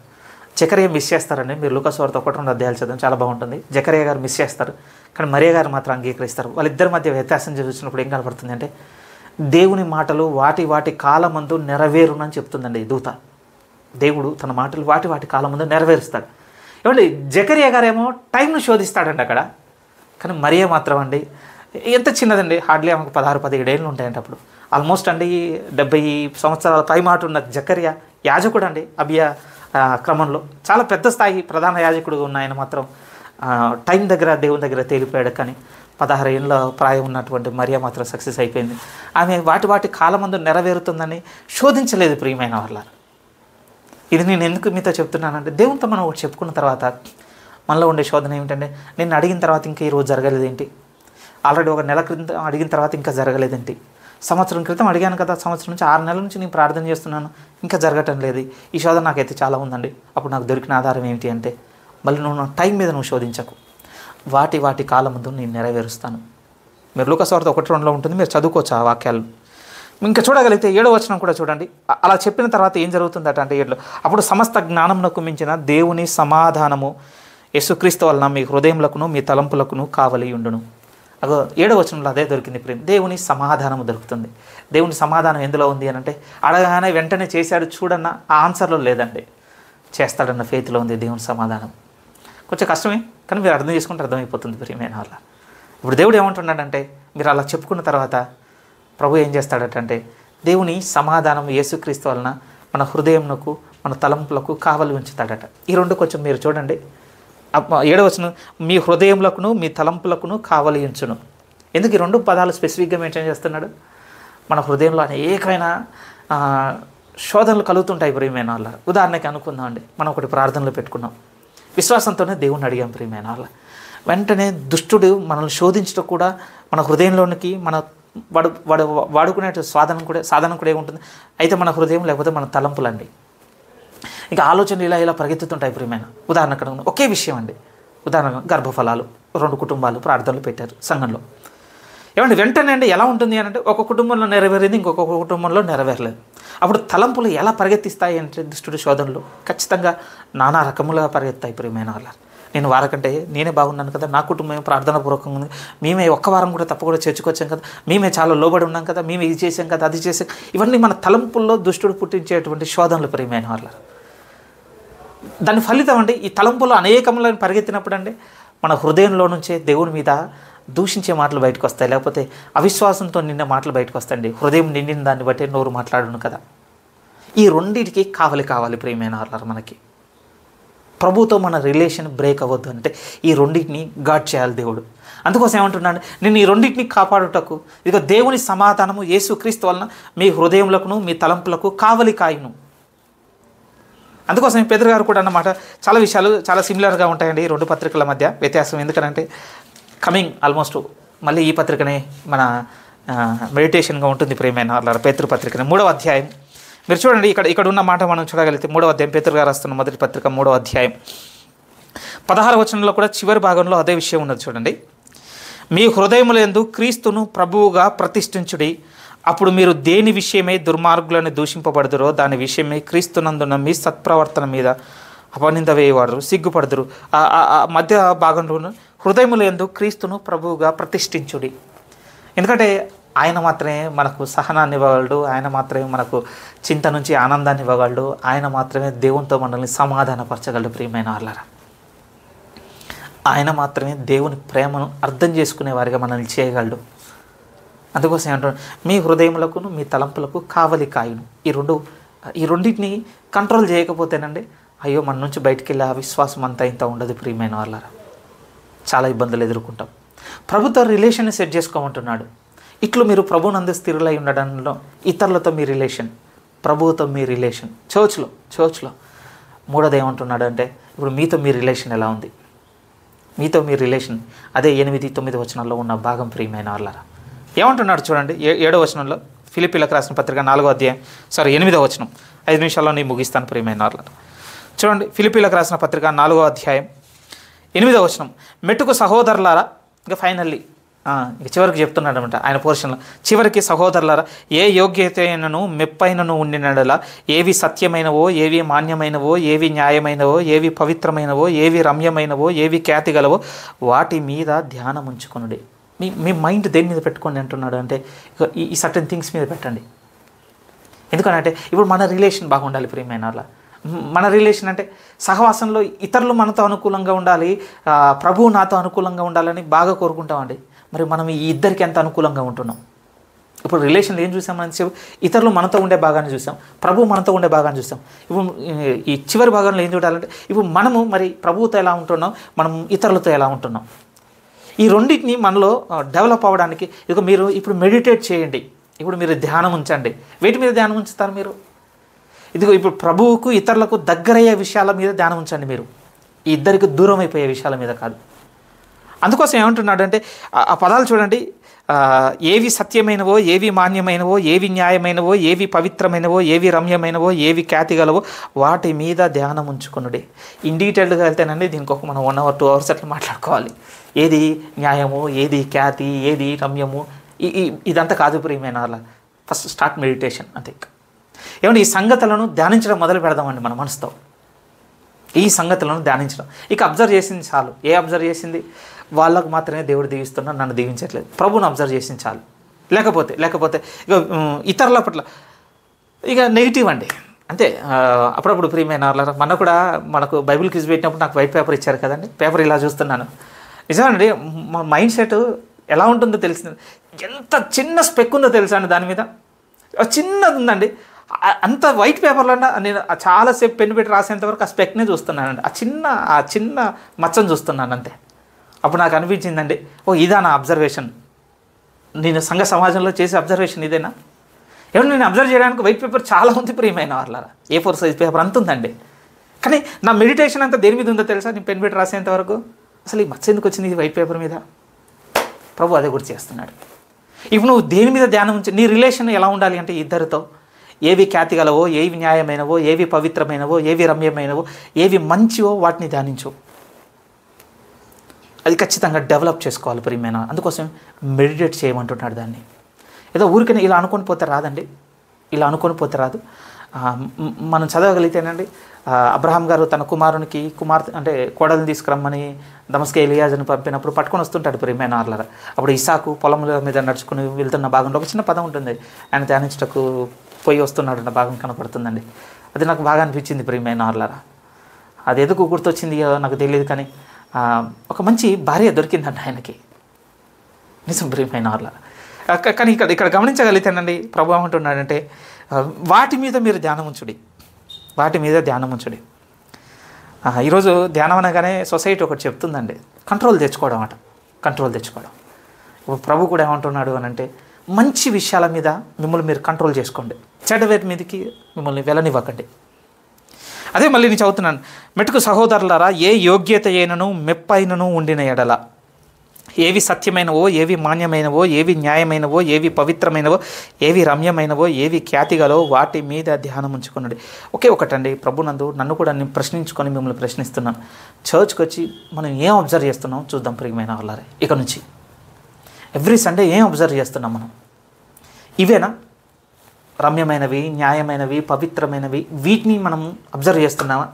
Speaker 1: జకరే మిస్ చేస్తారండి మీరు లూకస్ వారితో ఒకటి రెండు అధ్యాయాలు చదవడం చాలా బాగుంటుంది జకరే గారు మిస్ చేస్తారు కానీ మరే గారు మాత్రం అంగీకరిస్తారు వాళ్ళిద్దరి మధ్య వ్యత్యాసం చూసినప్పుడు ఏం కనపడుతుంది అంటే దేవుని మాటలు వాటి వాటి కాలమందు నెరవేరునని చెప్తుందండి దూత దేవుడు తన మాటలు వాటి వాటి కాలముందు నెరవేరుస్తాడు ఏమంటే జకరియా గారేమో టైంను శోధిస్తాడండి అక్కడ కానీ మరియే మాత్రం అండి ఎంత చిన్నదండి హార్డ్లీ ఆమెకు పదహారు పదిహేడేళ్ళు ఉంటాయండి అప్పుడు ఆల్మోస్ట్ అండి డెబ్బై సంవత్సరాల పై మాట ఉన్న జకర్య యాజకుడు అండి అభియ క్రమంలో చాలా పెద్ద స్థాయి ప్రధాన యాజకుడు ఉన్న ఆయన మాత్రం టైం దగ్గర దేవుని దగ్గర తేలిపోయాడు కానీ పదహారు ఏళ్ళ ప్రాయం ఉన్నటువంటి మరియా మాత్రం సక్సెస్ అయిపోయింది ఆమె వాటి వాటి కాలమందు నెరవేరుతుందని శోధించలేదు ప్రియమైన వాళ్ళ ఇది నేను ఎందుకు మీతో చెప్తున్నానంటే దేవునితో మనం ఒకటి చెప్పుకున్న తర్వాత మనలో ఉండే శోధన ఏమిటంటే నేను అడిగిన తర్వాత ఇంకా ఈరోజు జరగలేదేంటి ఆల్రెడీ ఒక నెల క్రితం అడిగిన తర్వాత ఇంకా జరగలేదేంటి సంవత్సరం క్రితం అడిగాను కదా సంవత్సరం నుంచి ఆరు నెలల నుంచి నేను ప్రార్థన చేస్తున్నాను ఇంకా జరగటం లేదు ఈ శోధన నాకైతే చాలా ఉందండి అప్పుడు నాకు దొరికిన ఆధారం ఏమిటి అంటే మళ్ళీ నువ్వు టైం మీద నువ్వు శోధించకు వాటి వాటి కాలం ముందు నేను నెరవేరుస్తాను మీరు లోకస్వార్థ ఒకటి రెండులో ఉంటుంది మీరు చదువుకోవచ్చు ఆ వాక్యాలు ఇంకా చూడగలిగితే ఏడో వచనం కూడా చూడండి అలా చెప్పిన తర్వాత ఏం జరుగుతుందట అంటే ఏడులో అప్పుడు సమస్త జ్ఞానంలో మించిన దేవుని సమాధానము యేసుక్రీస్తు వలన మీ హృదయములకును మీ తలంపులకును కావలియుండును అగో ఏడవ వచనంలో అదే దొరికింది ప్రేమ దేవుని సమాధానం దొరుకుతుంది దేవుని సమాధానం ఎందులో ఉంది అని అంటే అడగానే వెంటనే చేశాడు చూడన్న ఆ ఆన్సర్లో లేదండి చేస్తాడన్న ఫేతిలో ఉంది దేవుని సమాధానం కొంచెం కష్టమే కానీ మీరు అర్థం చేసుకుంటే అర్థమైపోతుంది ప్రేమైన వల్ల ఇప్పుడు దేవుడు ఏమంటున్నాడంటే మీరు అలా చెప్పుకున్న తర్వాత ప్రభు ఏం చేస్తాడటంటే దేవుని సమాధానం యేసుక్రీస్తు వలన మన హృదయంకు మన తలంపులకు కావలి ఉంచుతాడట ఈ రెండు కొంచెం మీరు చూడండి వచ్చిన మీ హృదయములకును మీ తలంపులకును కావలించును ఎందుకు ఈ రెండు పదాలు స్పెసిఫిక్గా మెయింటైన్ చేస్తున్నాడు మన హృదయంలో అనేకమైన శోధనలు కలుగుతుంటాయి ప్రియమైన వాళ్ళ ఉదాహరణకి అనుకుందామండి మనం ఒకటి ప్రార్థనలు పెట్టుకున్నాం విశ్వాసంతోనే దేవుణ్ణి అడిగాం ప్రియమైన వాళ్ళ వెంటనే దుష్టుడు మనల్ని శోధించడం కూడా మన హృదయంలోనికి మన వాడు వాడు వాడుకునే సాధనం కూడా సాధనం కూడా ఏముంటుంది అయితే మన హృదయం లేకపోతే మన తలంపులండి ఇక ఆలోచనలు ఇలా ఇలా పరిగెత్తుతుంటాయి ప్రియమైన ఉదాహరణకు ఒకే విషయం అండి ఉదాహరణ గర్భఫలాలు రెండు కుటుంబాలు ప్రార్థనలు పెట్టారు సంఘంలో ఏమంటే వెంటనే అండి ఎలా ఉంటుంది అని అంటే ఒక కుటుంబంలో నెరవేరింది ఇంకొక కుటుంబంలో నెరవేరలేదు అప్పుడు తలంపులు ఎలా పరిగెత్తిస్తాయి అంటే దుష్టుడు శోధనలు ఖచ్చితంగా నానా రకములుగా పరిగెత్తాయి ప్రియమైన వాళ్ళ నేను వారకంటే నేనే బాగున్నాను కదా నా కుటుంబం ప్రార్థన పూర్వకంగా ఉంది మేమే ఒక్క వారం కూడా తప్పకుండా చేర్చుకొచ్చాం కదా మేమే చాలా లోబడి ఉన్నాం కదా మేమే ఇది చేసాం కదా అది చేసాం ఇవన్నీ మన తలంపుల్లో దుష్టుడు పుట్టించేటువంటి శోధనలు ప్రియమైన వాళ్ళు దాని ఫలితం అండి ఈ తలంపులు అనేకములను పరిగెత్తినప్పుడు అండి మన హృదయంలో నుంచే దేవుని మీద దూషించే మాటలు బయటకు వస్తాయి లేకపోతే అవిశ్వాసంతో నిన్న మాటలు బయటకు వస్తాయండి హృదయం నిండిన దాన్ని బట్టి నోరు మాట్లాడును కదా ఈ రెండింటికి కావలి కావాలి ప్రేమైన వాళ్ళు మనకి ప్రభుతో మన రిలేషన్ బ్రేక్ అవ్వద్దు అంటే ఈ రెండింటిని గాడ్ చేయాలి దేవుడు అందుకోసం ఏమంటున్నాను నేను ఈ రెండింటిని కాపాడుటకు ఇదిగో దేవుని సమాధానము యేసుక్రీస్తు వలన మీ హృదయములకును మీ తలంపులకు కావలి కాయను అందుకోసం పేదరు గారు కూడా అన్నమాట చాలా విషయాలు చాలా సిమిలర్గా ఉంటాయండి రెండు పత్రికల మధ్య వ్యత్యాసం ఎందుకంటే కమింగ్ ఆల్మోస్ట్ మళ్ళీ ఈ పత్రికనే మన మెడిటేషన్గా ఉంటుంది ప్రేమైన వాళ్ళ పేతృ పత్రికని మూడవ అధ్యాయం మీరు చూడండి ఇక్కడ ఇక్కడ ఉన్న మాట మనం చూడగలిగితే మూడవ అధ్యాయం పేతృ గారు వస్తున్న మొదటి పత్రిక మూడవ అధ్యాయం పదహారు వచనంలో కూడా చివరి భాగంలో అదే విషయం ఉన్నది చూడండి మీ హృదయములందు క్రీస్తును ప్రభువుగా ప్రతిష్ఠించుడి అప్పుడు మీరు దేని విషయమే దుర్మార్గులను దూషింపబడదురో దాని విషయమే క్రీస్తునందున్న మీ సత్ప్రవర్తన మీద అపనింద వేయవాడరు సిగ్గుపడదురు ఆ మధ్య భాగంలో హృదయములందు క్రీస్తును ప్రభువుగా ప్రతిష్ఠించుడి ఎందుకంటే ఆయన మాత్రమే మనకు సహనాన్ని ఇవ్వగలడు ఆయన మాత్రమే మనకు చింత నుంచి ఆనందాన్ని ఇవ్వగలడు ఆయన మాత్రమే దేవునితో మనల్ని సమాధానపరచగలడు ప్రియమైన వాళ్ళరా ఆయన మాత్రమే దేవుని ప్రేమను అర్థం చేసుకునే వారిగా మనల్ని చేయగలడు అందుకోసం ఏమంటారు మీ హృదయములకు మీ తలంపులకు కావలి కాయును ఈ రెండు ఈ రెండింటిని కంట్రోల్ చేయకపోతేనండి అయ్యో మన నుంచి బయటికి వెళ్ళే విశ్వాసం అంతా ఇంత ఉండదు ప్రియమైన వాళ్ళ చాలా ఇబ్బందులు ఎదుర్కొంటాం ప్రభుత్వ రిలేషన్ సెట్ చేసుకోమంటున్నాడు ఇట్లు మీరు ప్రభునందు స్థిరులై ఉండడంలో ఇతరులతో మీ రిలేషన్ ప్రభువుతో మీ రిలేషన్ చర్చ్లో చర్చ్లో మూడోది ఏమంటున్నాడు అంటే ఇప్పుడు మీతో మీ రిలేషన్ ఎలా ఉంది మీతో మీ రిలేషన్ అదే ఎనిమిది తొమ్మిది వచనాల్లో ఉన్న భాగం ప్రియమైన వాళ్ళారా ఏమంటున్నాడు చూడండి ఏ ఏడో వచనంలో ఫిలిపీలకు రాసిన పత్రిక నాలుగో అధ్యాయం సారీ ఎనిమిదో వచనం ఐదు నిమిషాల్లో నేను ముగిస్తాను ప్రియమైన చూడండి ఫిలిపీలకు రాసిన పత్రిక నాలుగో అధ్యాయం ఎనిమిదో వచనం మెట్టుకు సహోదరులారా ఇంకా ఫైనల్లీ ఇక చివరికి చెప్తున్నాడు అనమాట ఆయన పోర్షన్లో చివరికి సహోదరులారా ఏ యోగ్యతైనను మెప్పైనను ఉండినలా ఏవి సత్యమైనవో ఏవి మాన్యమైనవో ఏవి న్యాయమైనవో ఏవి పవిత్రమైనవో ఏవి రమ్యమైనవో ఏవి ఖ్యాతిగలవో వాటి మీద ధ్యానం ఉంచుకునుడే మీ మీ మైండ్ దేని మీద పెట్టుకోండి అంటున్నాడు అంటే ఈ సర్టెన్ థింగ్స్ మీద పెట్టండి ఎందుకనంటే ఇప్పుడు మన రిలేషన్ బాగుండాలి ప్రియమైన అలా మన రిలేషన్ అంటే సహవాసంలో ఇతరులు మనతో అనుకూలంగా ఉండాలి ప్రభువు నాతో అనుకూలంగా ఉండాలని బాగా కోరుకుంటామండి మరి మనం ఈ ఇద్దరికి ఎంత అనుకూలంగా ఉంటున్నాం ఇప్పుడు రిలేషన్లు ఏం చూసామని ఇతరులు మనతో ఉండే భాగాన్ని చూసాం ప్రభు మనతో ఉండే భాగాన్ని చూసాం ఇప్పుడు ఈ చివరి భాగంలో ఏం చూడాలంటే ఇప్పుడు మనము మరి ప్రభువుతో ఎలా ఉంటున్నాం మనం ఇతరులతో ఎలా ఉంటున్నాం ఈ రెండింటిని మనలో డెవలప్ అవ్వడానికి ఇక మీరు ఇప్పుడు మెడిటేట్ చేయండి ఇప్పుడు మీరు ధ్యానం ఉంచండి వీటి మీద ధ్యానం ఉంచుతారు మీరు ఇదిగో ఇప్పుడు ప్రభువుకు ఇతరులకు దగ్గరయ్యే విషయాల మీద ధ్యానం ఉంచండి మీరు ఈ ఇద్దరికి దూరం అయిపోయే విషయాల మీద కాదు అందుకోసం ఏమంటున్నాడంటే ఆ పదాలు చూడండి ఏవి సత్యమైనవో ఏవి మాన్యమైనవో ఏవి న్యాయమైనవో ఏవి పవిత్రమైనవో ఏవి రమ్యమైనవో ఏవి ఖ్యాతి గలవో వాటి మీద ధ్యానం ఉంచుకునుడే ఇన్ డీటెయిల్డ్గా వెళ్తేనండి దీనికి ఒక మనం వన్ అవర్ టూ అవర్స్ అట్లా మాట్లాడుకోవాలి ఏది న్యాయము ఏది ఖ్యాతి ఏది రమ్యము ఇదంతా కాదు ప్రియమైన అలా ఫస్ట్ స్టార్ట్ మెడిటేషన్ అంతే ఏమంటే ఈ సంగతులను ధ్యానించడం మొదలు పెడదామండి మన మనసుతో ఈ సంగతులను ధ్యానించడం ఇక అబ్జర్వ్ చేసింది చాలు ఏ అబ్జర్వ్ చేసింది వాళ్ళకు మాత్రమే దేవుడు దీవిస్తున్నా నన్ను దీవించట్లేదు ప్రభుని అబ్జర్వ్ చేసిన చాలు లేకపోతే లేకపోతే ఇక ఇతరుల పట్ల ఇక నెగిటివ్ అండి అంతే అప్పుడప్పుడు ప్రియమైన వాళ్ళ మన కూడా మనకు బైబిల్ క్విజ్ పెట్టినప్పుడు నాకు వైట్ పేపర్ ఇచ్చారు కదండి పేపర్ ఇలా చూస్తున్నాను నిజమండి మా మైండ్ సెట్ ఎలా ఉంటుందో తెలిసింది ఎంత చిన్న స్పెక్ ఉందో తెలుసా అండి దాని మీద చిన్నది ఉందండి అంత వైట్ పేపర్లో నేను చాలాసేపు పెన్ పెట్టి రాసేంతవరకు ఆ స్పెక్నే చూస్తున్నానండి ఆ చిన్న ఆ చిన్న మచ్చను చూస్తున్నాను అంతే అప్పుడు నాకు అనిపించిందండి ఓ ఇదా నా అబ్జర్వేషన్ నేను సంఘ సమాజంలో చేసే అబ్జర్వేషన్ ఇదేనా ఏమన్నా నేను అబ్జర్వ్ చేయడానికి వైట్ పేపర్ చాలా ఉంది ప్రియమైన వాళ్ళ ఏ ఫోర్ సైజ్ పేపర్ అంత ఉందండి కానీ నా మెడిటేషన్ అంతా దేని మీద ఉందో తెలుసా నేను పెన్ పెట్టి రాసేంత వరకు అసలు ఈ మత్స్య ఎందుకు వచ్చింది ఇది వైట్ పేపర్ మీద ప్రభు అదే గుర్తు చేస్తున్నాడు ఇప్పుడు నువ్వు దేని మీద ధ్యానం ఉంచి నీ రిలేషన్ ఎలా ఉండాలి అంటే ఇద్దరితో ఏవి ఖ్యాతి గలవో ఏవి న్యాయమైనవో ఏవి పవిత్రమైనవో ఏవి రమ్యమైనవో ఏవి మంచివో వాటిని ధ్యానించు అది ఖచ్చితంగా డెవలప్ చేసుకోవాలి ప్రియమైన అందుకోసం మెడిటేట్ చేయమంటున్నాడు దాన్ని ఏదో ఊరికైనా ఇలా అనుకొని పోతే రాదండి ఇలా అనుకొని పోతే రాదు మనం చదవగలిగితేనండి అబ్రహాం గారు తన కుమారునికి కుమార్తె అంటే కోడలు తీసుకురమ్మని దమస్కే ఎలియాజను పంపినప్పుడు పట్టుకొని వస్తుంటాడు ప్రియమైన ఆర్లర అప్పుడు ఇసాకు పొలముల మీద నడుచుకుని వెళ్తున్న భాగంలో ఒక చిన్న పదం ఉంటుంది ఆయన ధ్యానించటకు పోయి వస్తున్నాడు అన్న భాగం కనపడుతుందండి అది నాకు బాగా అనిపించింది ప్రియమైన ఆర్లరా అది ఎందుకు గుర్తొచ్చింది నాకు తెలియదు కానీ ఒక మంచి భార్య దొరికిందండి ఆయనకి నిజం ప్రియమైన వాళ్ళ కానీ ఇక్కడ ఇక్కడ గమనించగలిగితేనండి ప్రభు ఏమంటున్నాడంటే వాటి మీద మీరు ధ్యానం ఉంచుడి వాటి మీద ధ్యానం ఉంచుడి ఈరోజు ధ్యానం అనగానే సొసైటీ ఒకటి చెప్తుందండి కంట్రోల్ తెచ్చుకోవడం అట కంట్రోల్ తెచ్చుకోవడం ఇప్పుడు ప్రభు కూడా ఏమంటున్నాడు అని అంటే మంచి విషయాల మీద మిమ్మల్ని మీరు కంట్రోల్ చేసుకోండి చెడ్డ మీదకి మిమ్మల్ని వెళ్ళనివ్వకండి అదే మళ్ళీ నేను చదువుతున్నాను మెట్టుకు సహోదరులారా ఏ యోగ్యత అయినను మెప్పైనను ఉండిన ఎడల ఏవి సత్యమైనవో ఏవి మాన్యమైనవో ఏవి న్యాయమైనవో ఏవి పవిత్రమైనవో ఏవి రమ్యమైనవో ఏవి ఖ్యాతిగలో వాటి మీద ధ్యానం ఉంచుకున్నాడు ఒకే ఒకటండి ప్రభునందు నన్ను కూడా నేను ప్రశ్నించుకొని మిమ్మల్ని ప్రశ్నిస్తున్నాను చర్చ్కి వచ్చి మనం ఏం అబ్జర్వ్ చేస్తున్నాం చూద్దాం ప్రియమైన వాళ్ళారే ఇక నుంచి ఎవ్రీ సండే ఏం అబ్జర్వ్ చేస్తున్నాం మనం ఇవేనా రమ్యమైనవి న్యాయమైనవి పవిత్రమైనవి వీటిని మనం అబ్జర్వ్ చేస్తున్నామా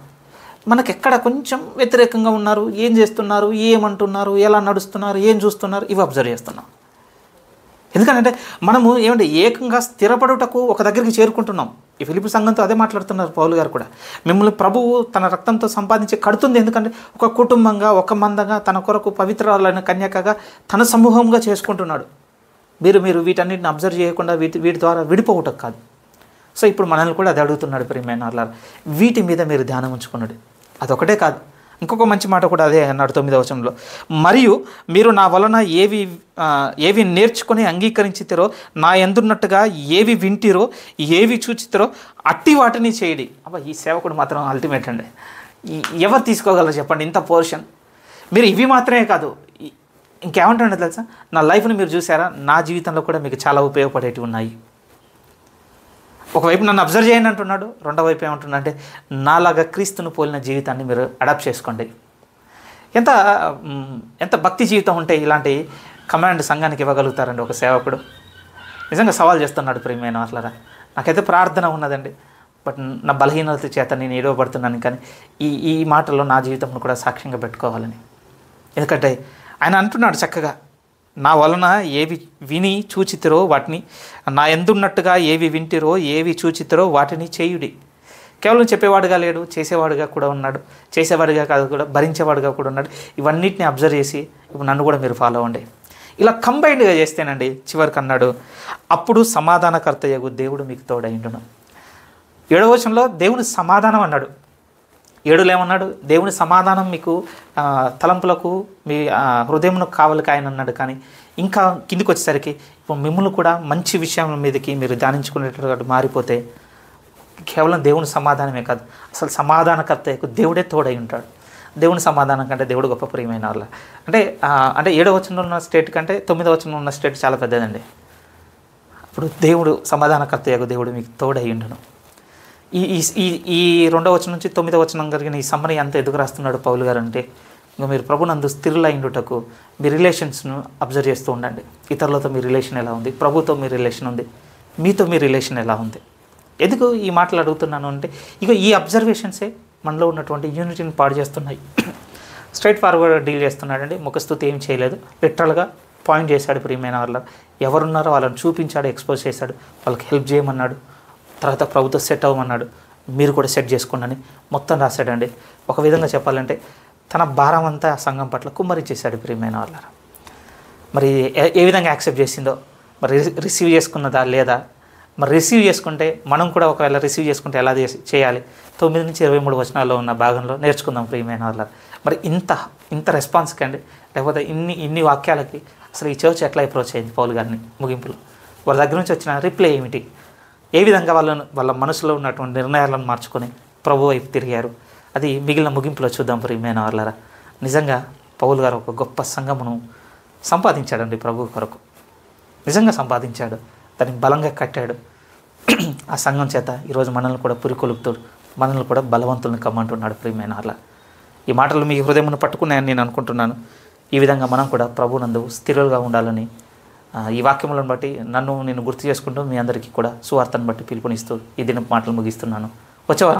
Speaker 1: మనకు ఎక్కడ కొంచెం వ్యతిరేకంగా ఉన్నారు ఏం చేస్తున్నారు ఏమంటున్నారు ఎలా నడుస్తున్నారు ఏం చూస్తున్నారు ఇవి అబ్జర్వ్ చేస్తున్నాం ఎందుకంటే మనము ఏమంటే ఏకంగా స్థిరపడుటకు ఒక దగ్గరికి చేరుకుంటున్నాం ఈ ఫిలిపి సంఘంతో అదే మాట్లాడుతున్నారు పౌలు గారు కూడా మిమ్మల్ని ప్రభువు తన రక్తంతో సంపాదించి కడుతుంది ఎందుకంటే ఒక కుటుంబంగా ఒక మందంగా తన కొరకు పవిత్రాలైన కన్యకగా తన సమూహంగా చేసుకుంటున్నాడు మీరు మీరు వీటన్నిటిని అబ్జర్వ్ చేయకుండా వీటి వీటి ద్వారా విడిపోవటం కాదు సో ఇప్పుడు మనల్ని కూడా అది అడుగుతున్నాడు ప్రియమైన అల్లారు వీటి మీద మీరు ధ్యానం ఉంచుకున్నాడు అదొకటే కాదు ఇంకొక మంచి మాట కూడా అదే అన్నాడు తొమ్మిదవ వచనంలో మరియు మీరు నా వలన ఏవి ఏవి నేర్చుకుని అంగీకరించితేరో నా ఎందున్నట్టుగా ఏవి వింటిరో ఏవి చూచితేరో అట్టి వాటిని చేయడి అబ్బా ఈ సేవకుడు మాత్రం అల్టిమేట్ అండి ఎవరు తీసుకోగలరు చెప్పండి ఇంత పోర్షన్ మీరు ఇవి మాత్రమే కాదు ఇంకేమంటున్నా తెలుసా నా లైఫ్ని మీరు చూసారా నా జీవితంలో కూడా మీకు చాలా ఉపయోగపడేటివి ఉన్నాయి ఒకవైపు నన్ను అబ్జర్వ్ చేయండి అంటున్నాడు రెండో వైపు ఏమంటున్నాడంటే నాలాగా క్రీస్తును పోలిన జీవితాన్ని మీరు అడాప్ట్ చేసుకోండి ఎంత ఎంత భక్తి జీవితం ఉంటే ఇలాంటి కమాండ్ సంఘానికి ఇవ్వగలుగుతారండి ఒక సేవకుడు నిజంగా సవాల్ చేస్తున్నాడు ప్రియమైన అట్లరా నాకైతే ప్రార్థన ఉన్నదండి బట్ నా బలహీనత చేత నేను ఏడవబడుతున్నాను కానీ ఈ ఈ మాటలో నా జీవితంను కూడా సాక్ష్యంగా పెట్టుకోవాలని ఎందుకంటే ఆయన అంటున్నాడు చక్కగా నా వలన ఏవి విని చూచితిరో వాటిని నా ఎందున్నట్టుగా ఏవి వింటిరో ఏవి చూచితిరో వాటిని చేయుడి కేవలం చెప్పేవాడుగా లేడు చేసేవాడుగా కూడా ఉన్నాడు చేసేవాడుగా కాదు కూడా భరించేవాడుగా కూడా ఉన్నాడు ఇవన్నిటిని అబ్జర్వ్ చేసి ఇప్పుడు నన్ను కూడా మీరు ఫాలో అవ్వండి ఇలా కంబైన్డ్గా చేస్తేనండి చివరికి అన్నాడు అప్పుడు సమాధానకర్త యగు దేవుడు మీకు తోడైండును ఏడవచంలో దేవుని సమాధానం అన్నాడు ఏడులో ఏమన్నాడు దేవుని సమాధానం మీకు తలంపులకు మీ హృదయమును కావాలి కాయని అన్నాడు కానీ ఇంకా కిందికి వచ్చేసరికి ఇప్పుడు మిమ్మల్ని కూడా మంచి విషయం మీదకి మీరు ధ్యానించుకునేటట్టు మారిపోతే కేవలం దేవుని సమాధానమే కాదు అసలు సమాధానకర్త దేవుడే తోడై ఉంటాడు దేవుని సమాధానం కంటే దేవుడు గొప్ప ప్రియమైన వాళ్ళ అంటే అంటే ఏడో వచనంలో ఉన్న స్టేట్ కంటే తొమ్మిదో వచనంలో ఉన్న స్టేట్ చాలా పెద్దదండి అప్పుడు దేవుడు సమాధానకర్త దేవుడు మీకు తోడై ఉండను ఈ ఈ ఈ రెండవ వచనం నుంచి తొమ్మిదవ వచనం కలిగిన ఈ సమ్మని అంత ఎదుగు రాస్తున్నాడు పౌలు గారు అంటే ఇంకా మీరు ప్రభునందు స్థిరులైండుటకు మీ రిలేషన్స్ను అబ్జర్వ్ చేస్తూ ఉండండి ఇతరులతో మీ రిలేషన్ ఎలా ఉంది ప్రభుతో మీ రిలేషన్ ఉంది మీతో మీ రిలేషన్ ఎలా ఉంది ఎందుకు ఈ మాటలు అడుగుతున్నాను అంటే ఇక ఈ అబ్జర్వేషన్సే మనలో ఉన్నటువంటి యూనిటీని పాడు చేస్తున్నాయి స్ట్రైట్ ఫార్వర్డ్ డీల్ చేస్తున్నాడండి ముఖస్థుతి ఏం చేయలేదు లిటరల్గా పాయింట్ చేశాడు ప్రియమైన వాళ్ళ ఎవరున్నారో వాళ్ళని చూపించాడు ఎక్స్పోజ్ చేశాడు వాళ్ళకి హెల్ప్ చేయమన్నాడు తర్వాత ప్రభుత్వం సెట్ అవ్వమన్నాడు మీరు కూడా సెట్ చేసుకోండి అని మొత్తం రాశాడండి ఒక విధంగా చెప్పాలంటే తన భారం అంతా ఆ సంఘం పట్ల కుమ్మరిచ్చేశాడు ప్రియమైన వాళ్ళ మరి ఏ విధంగా యాక్సెప్ట్ చేసిందో మరి రిసీవ్ చేసుకున్నదా లేదా మరి రిసీవ్ చేసుకుంటే మనం కూడా ఒకవేళ రిసీవ్ చేసుకుంటే ఎలా చేయాలి తొమ్మిది నుంచి ఇరవై మూడు వచనాల్లో ఉన్న భాగంలో నేర్చుకుందాం ప్రియమైన వాళ్ళ మరి ఇంత ఇంత రెస్పాన్స్కి అండి లేకపోతే ఇన్ని ఇన్ని వాక్యాలకి అసలు ఈ చర్చ్ ఎట్లా అప్రోచ్ అయింది పౌల్ గారిని ముగింపులో వాళ్ళ దగ్గర నుంచి వచ్చిన రిప్లై ఏమిటి ఏ విధంగా వాళ్ళను వాళ్ళ మనసులో ఉన్నటువంటి నిర్ణయాలను మార్చుకొని ప్రభు వైపు తిరిగారు అది మిగిలిన ముగింపులో చూద్దాం మేన వాళ్ళరా నిజంగా పౌలు గారు ఒక గొప్ప సంఘమును సంపాదించాడండి ప్రభు కొరకు నిజంగా సంపాదించాడు దాన్ని బలంగా కట్టాడు ఆ సంఘం చేత ఈరోజు మనల్ని కూడా పురికొలుపుతాడు మనల్ని కూడా బలవంతులను కమ్మంటున్నాడు ప్రియమైన అలా ఈ మాటలు మీ హృదయమును పట్టుకున్నాయని నేను అనుకుంటున్నాను ఈ విధంగా మనం కూడా ప్రభునందు స్థిరులుగా ఉండాలని ఈ వాక్యములను బట్టి నన్ను నేను గుర్తు చేసుకుంటూ మీ అందరికీ కూడా సువార్తను బట్టి పిలుపునిస్తూ ఈ దిన మాటలు ముగిస్తున్నాను వచ్చేవారు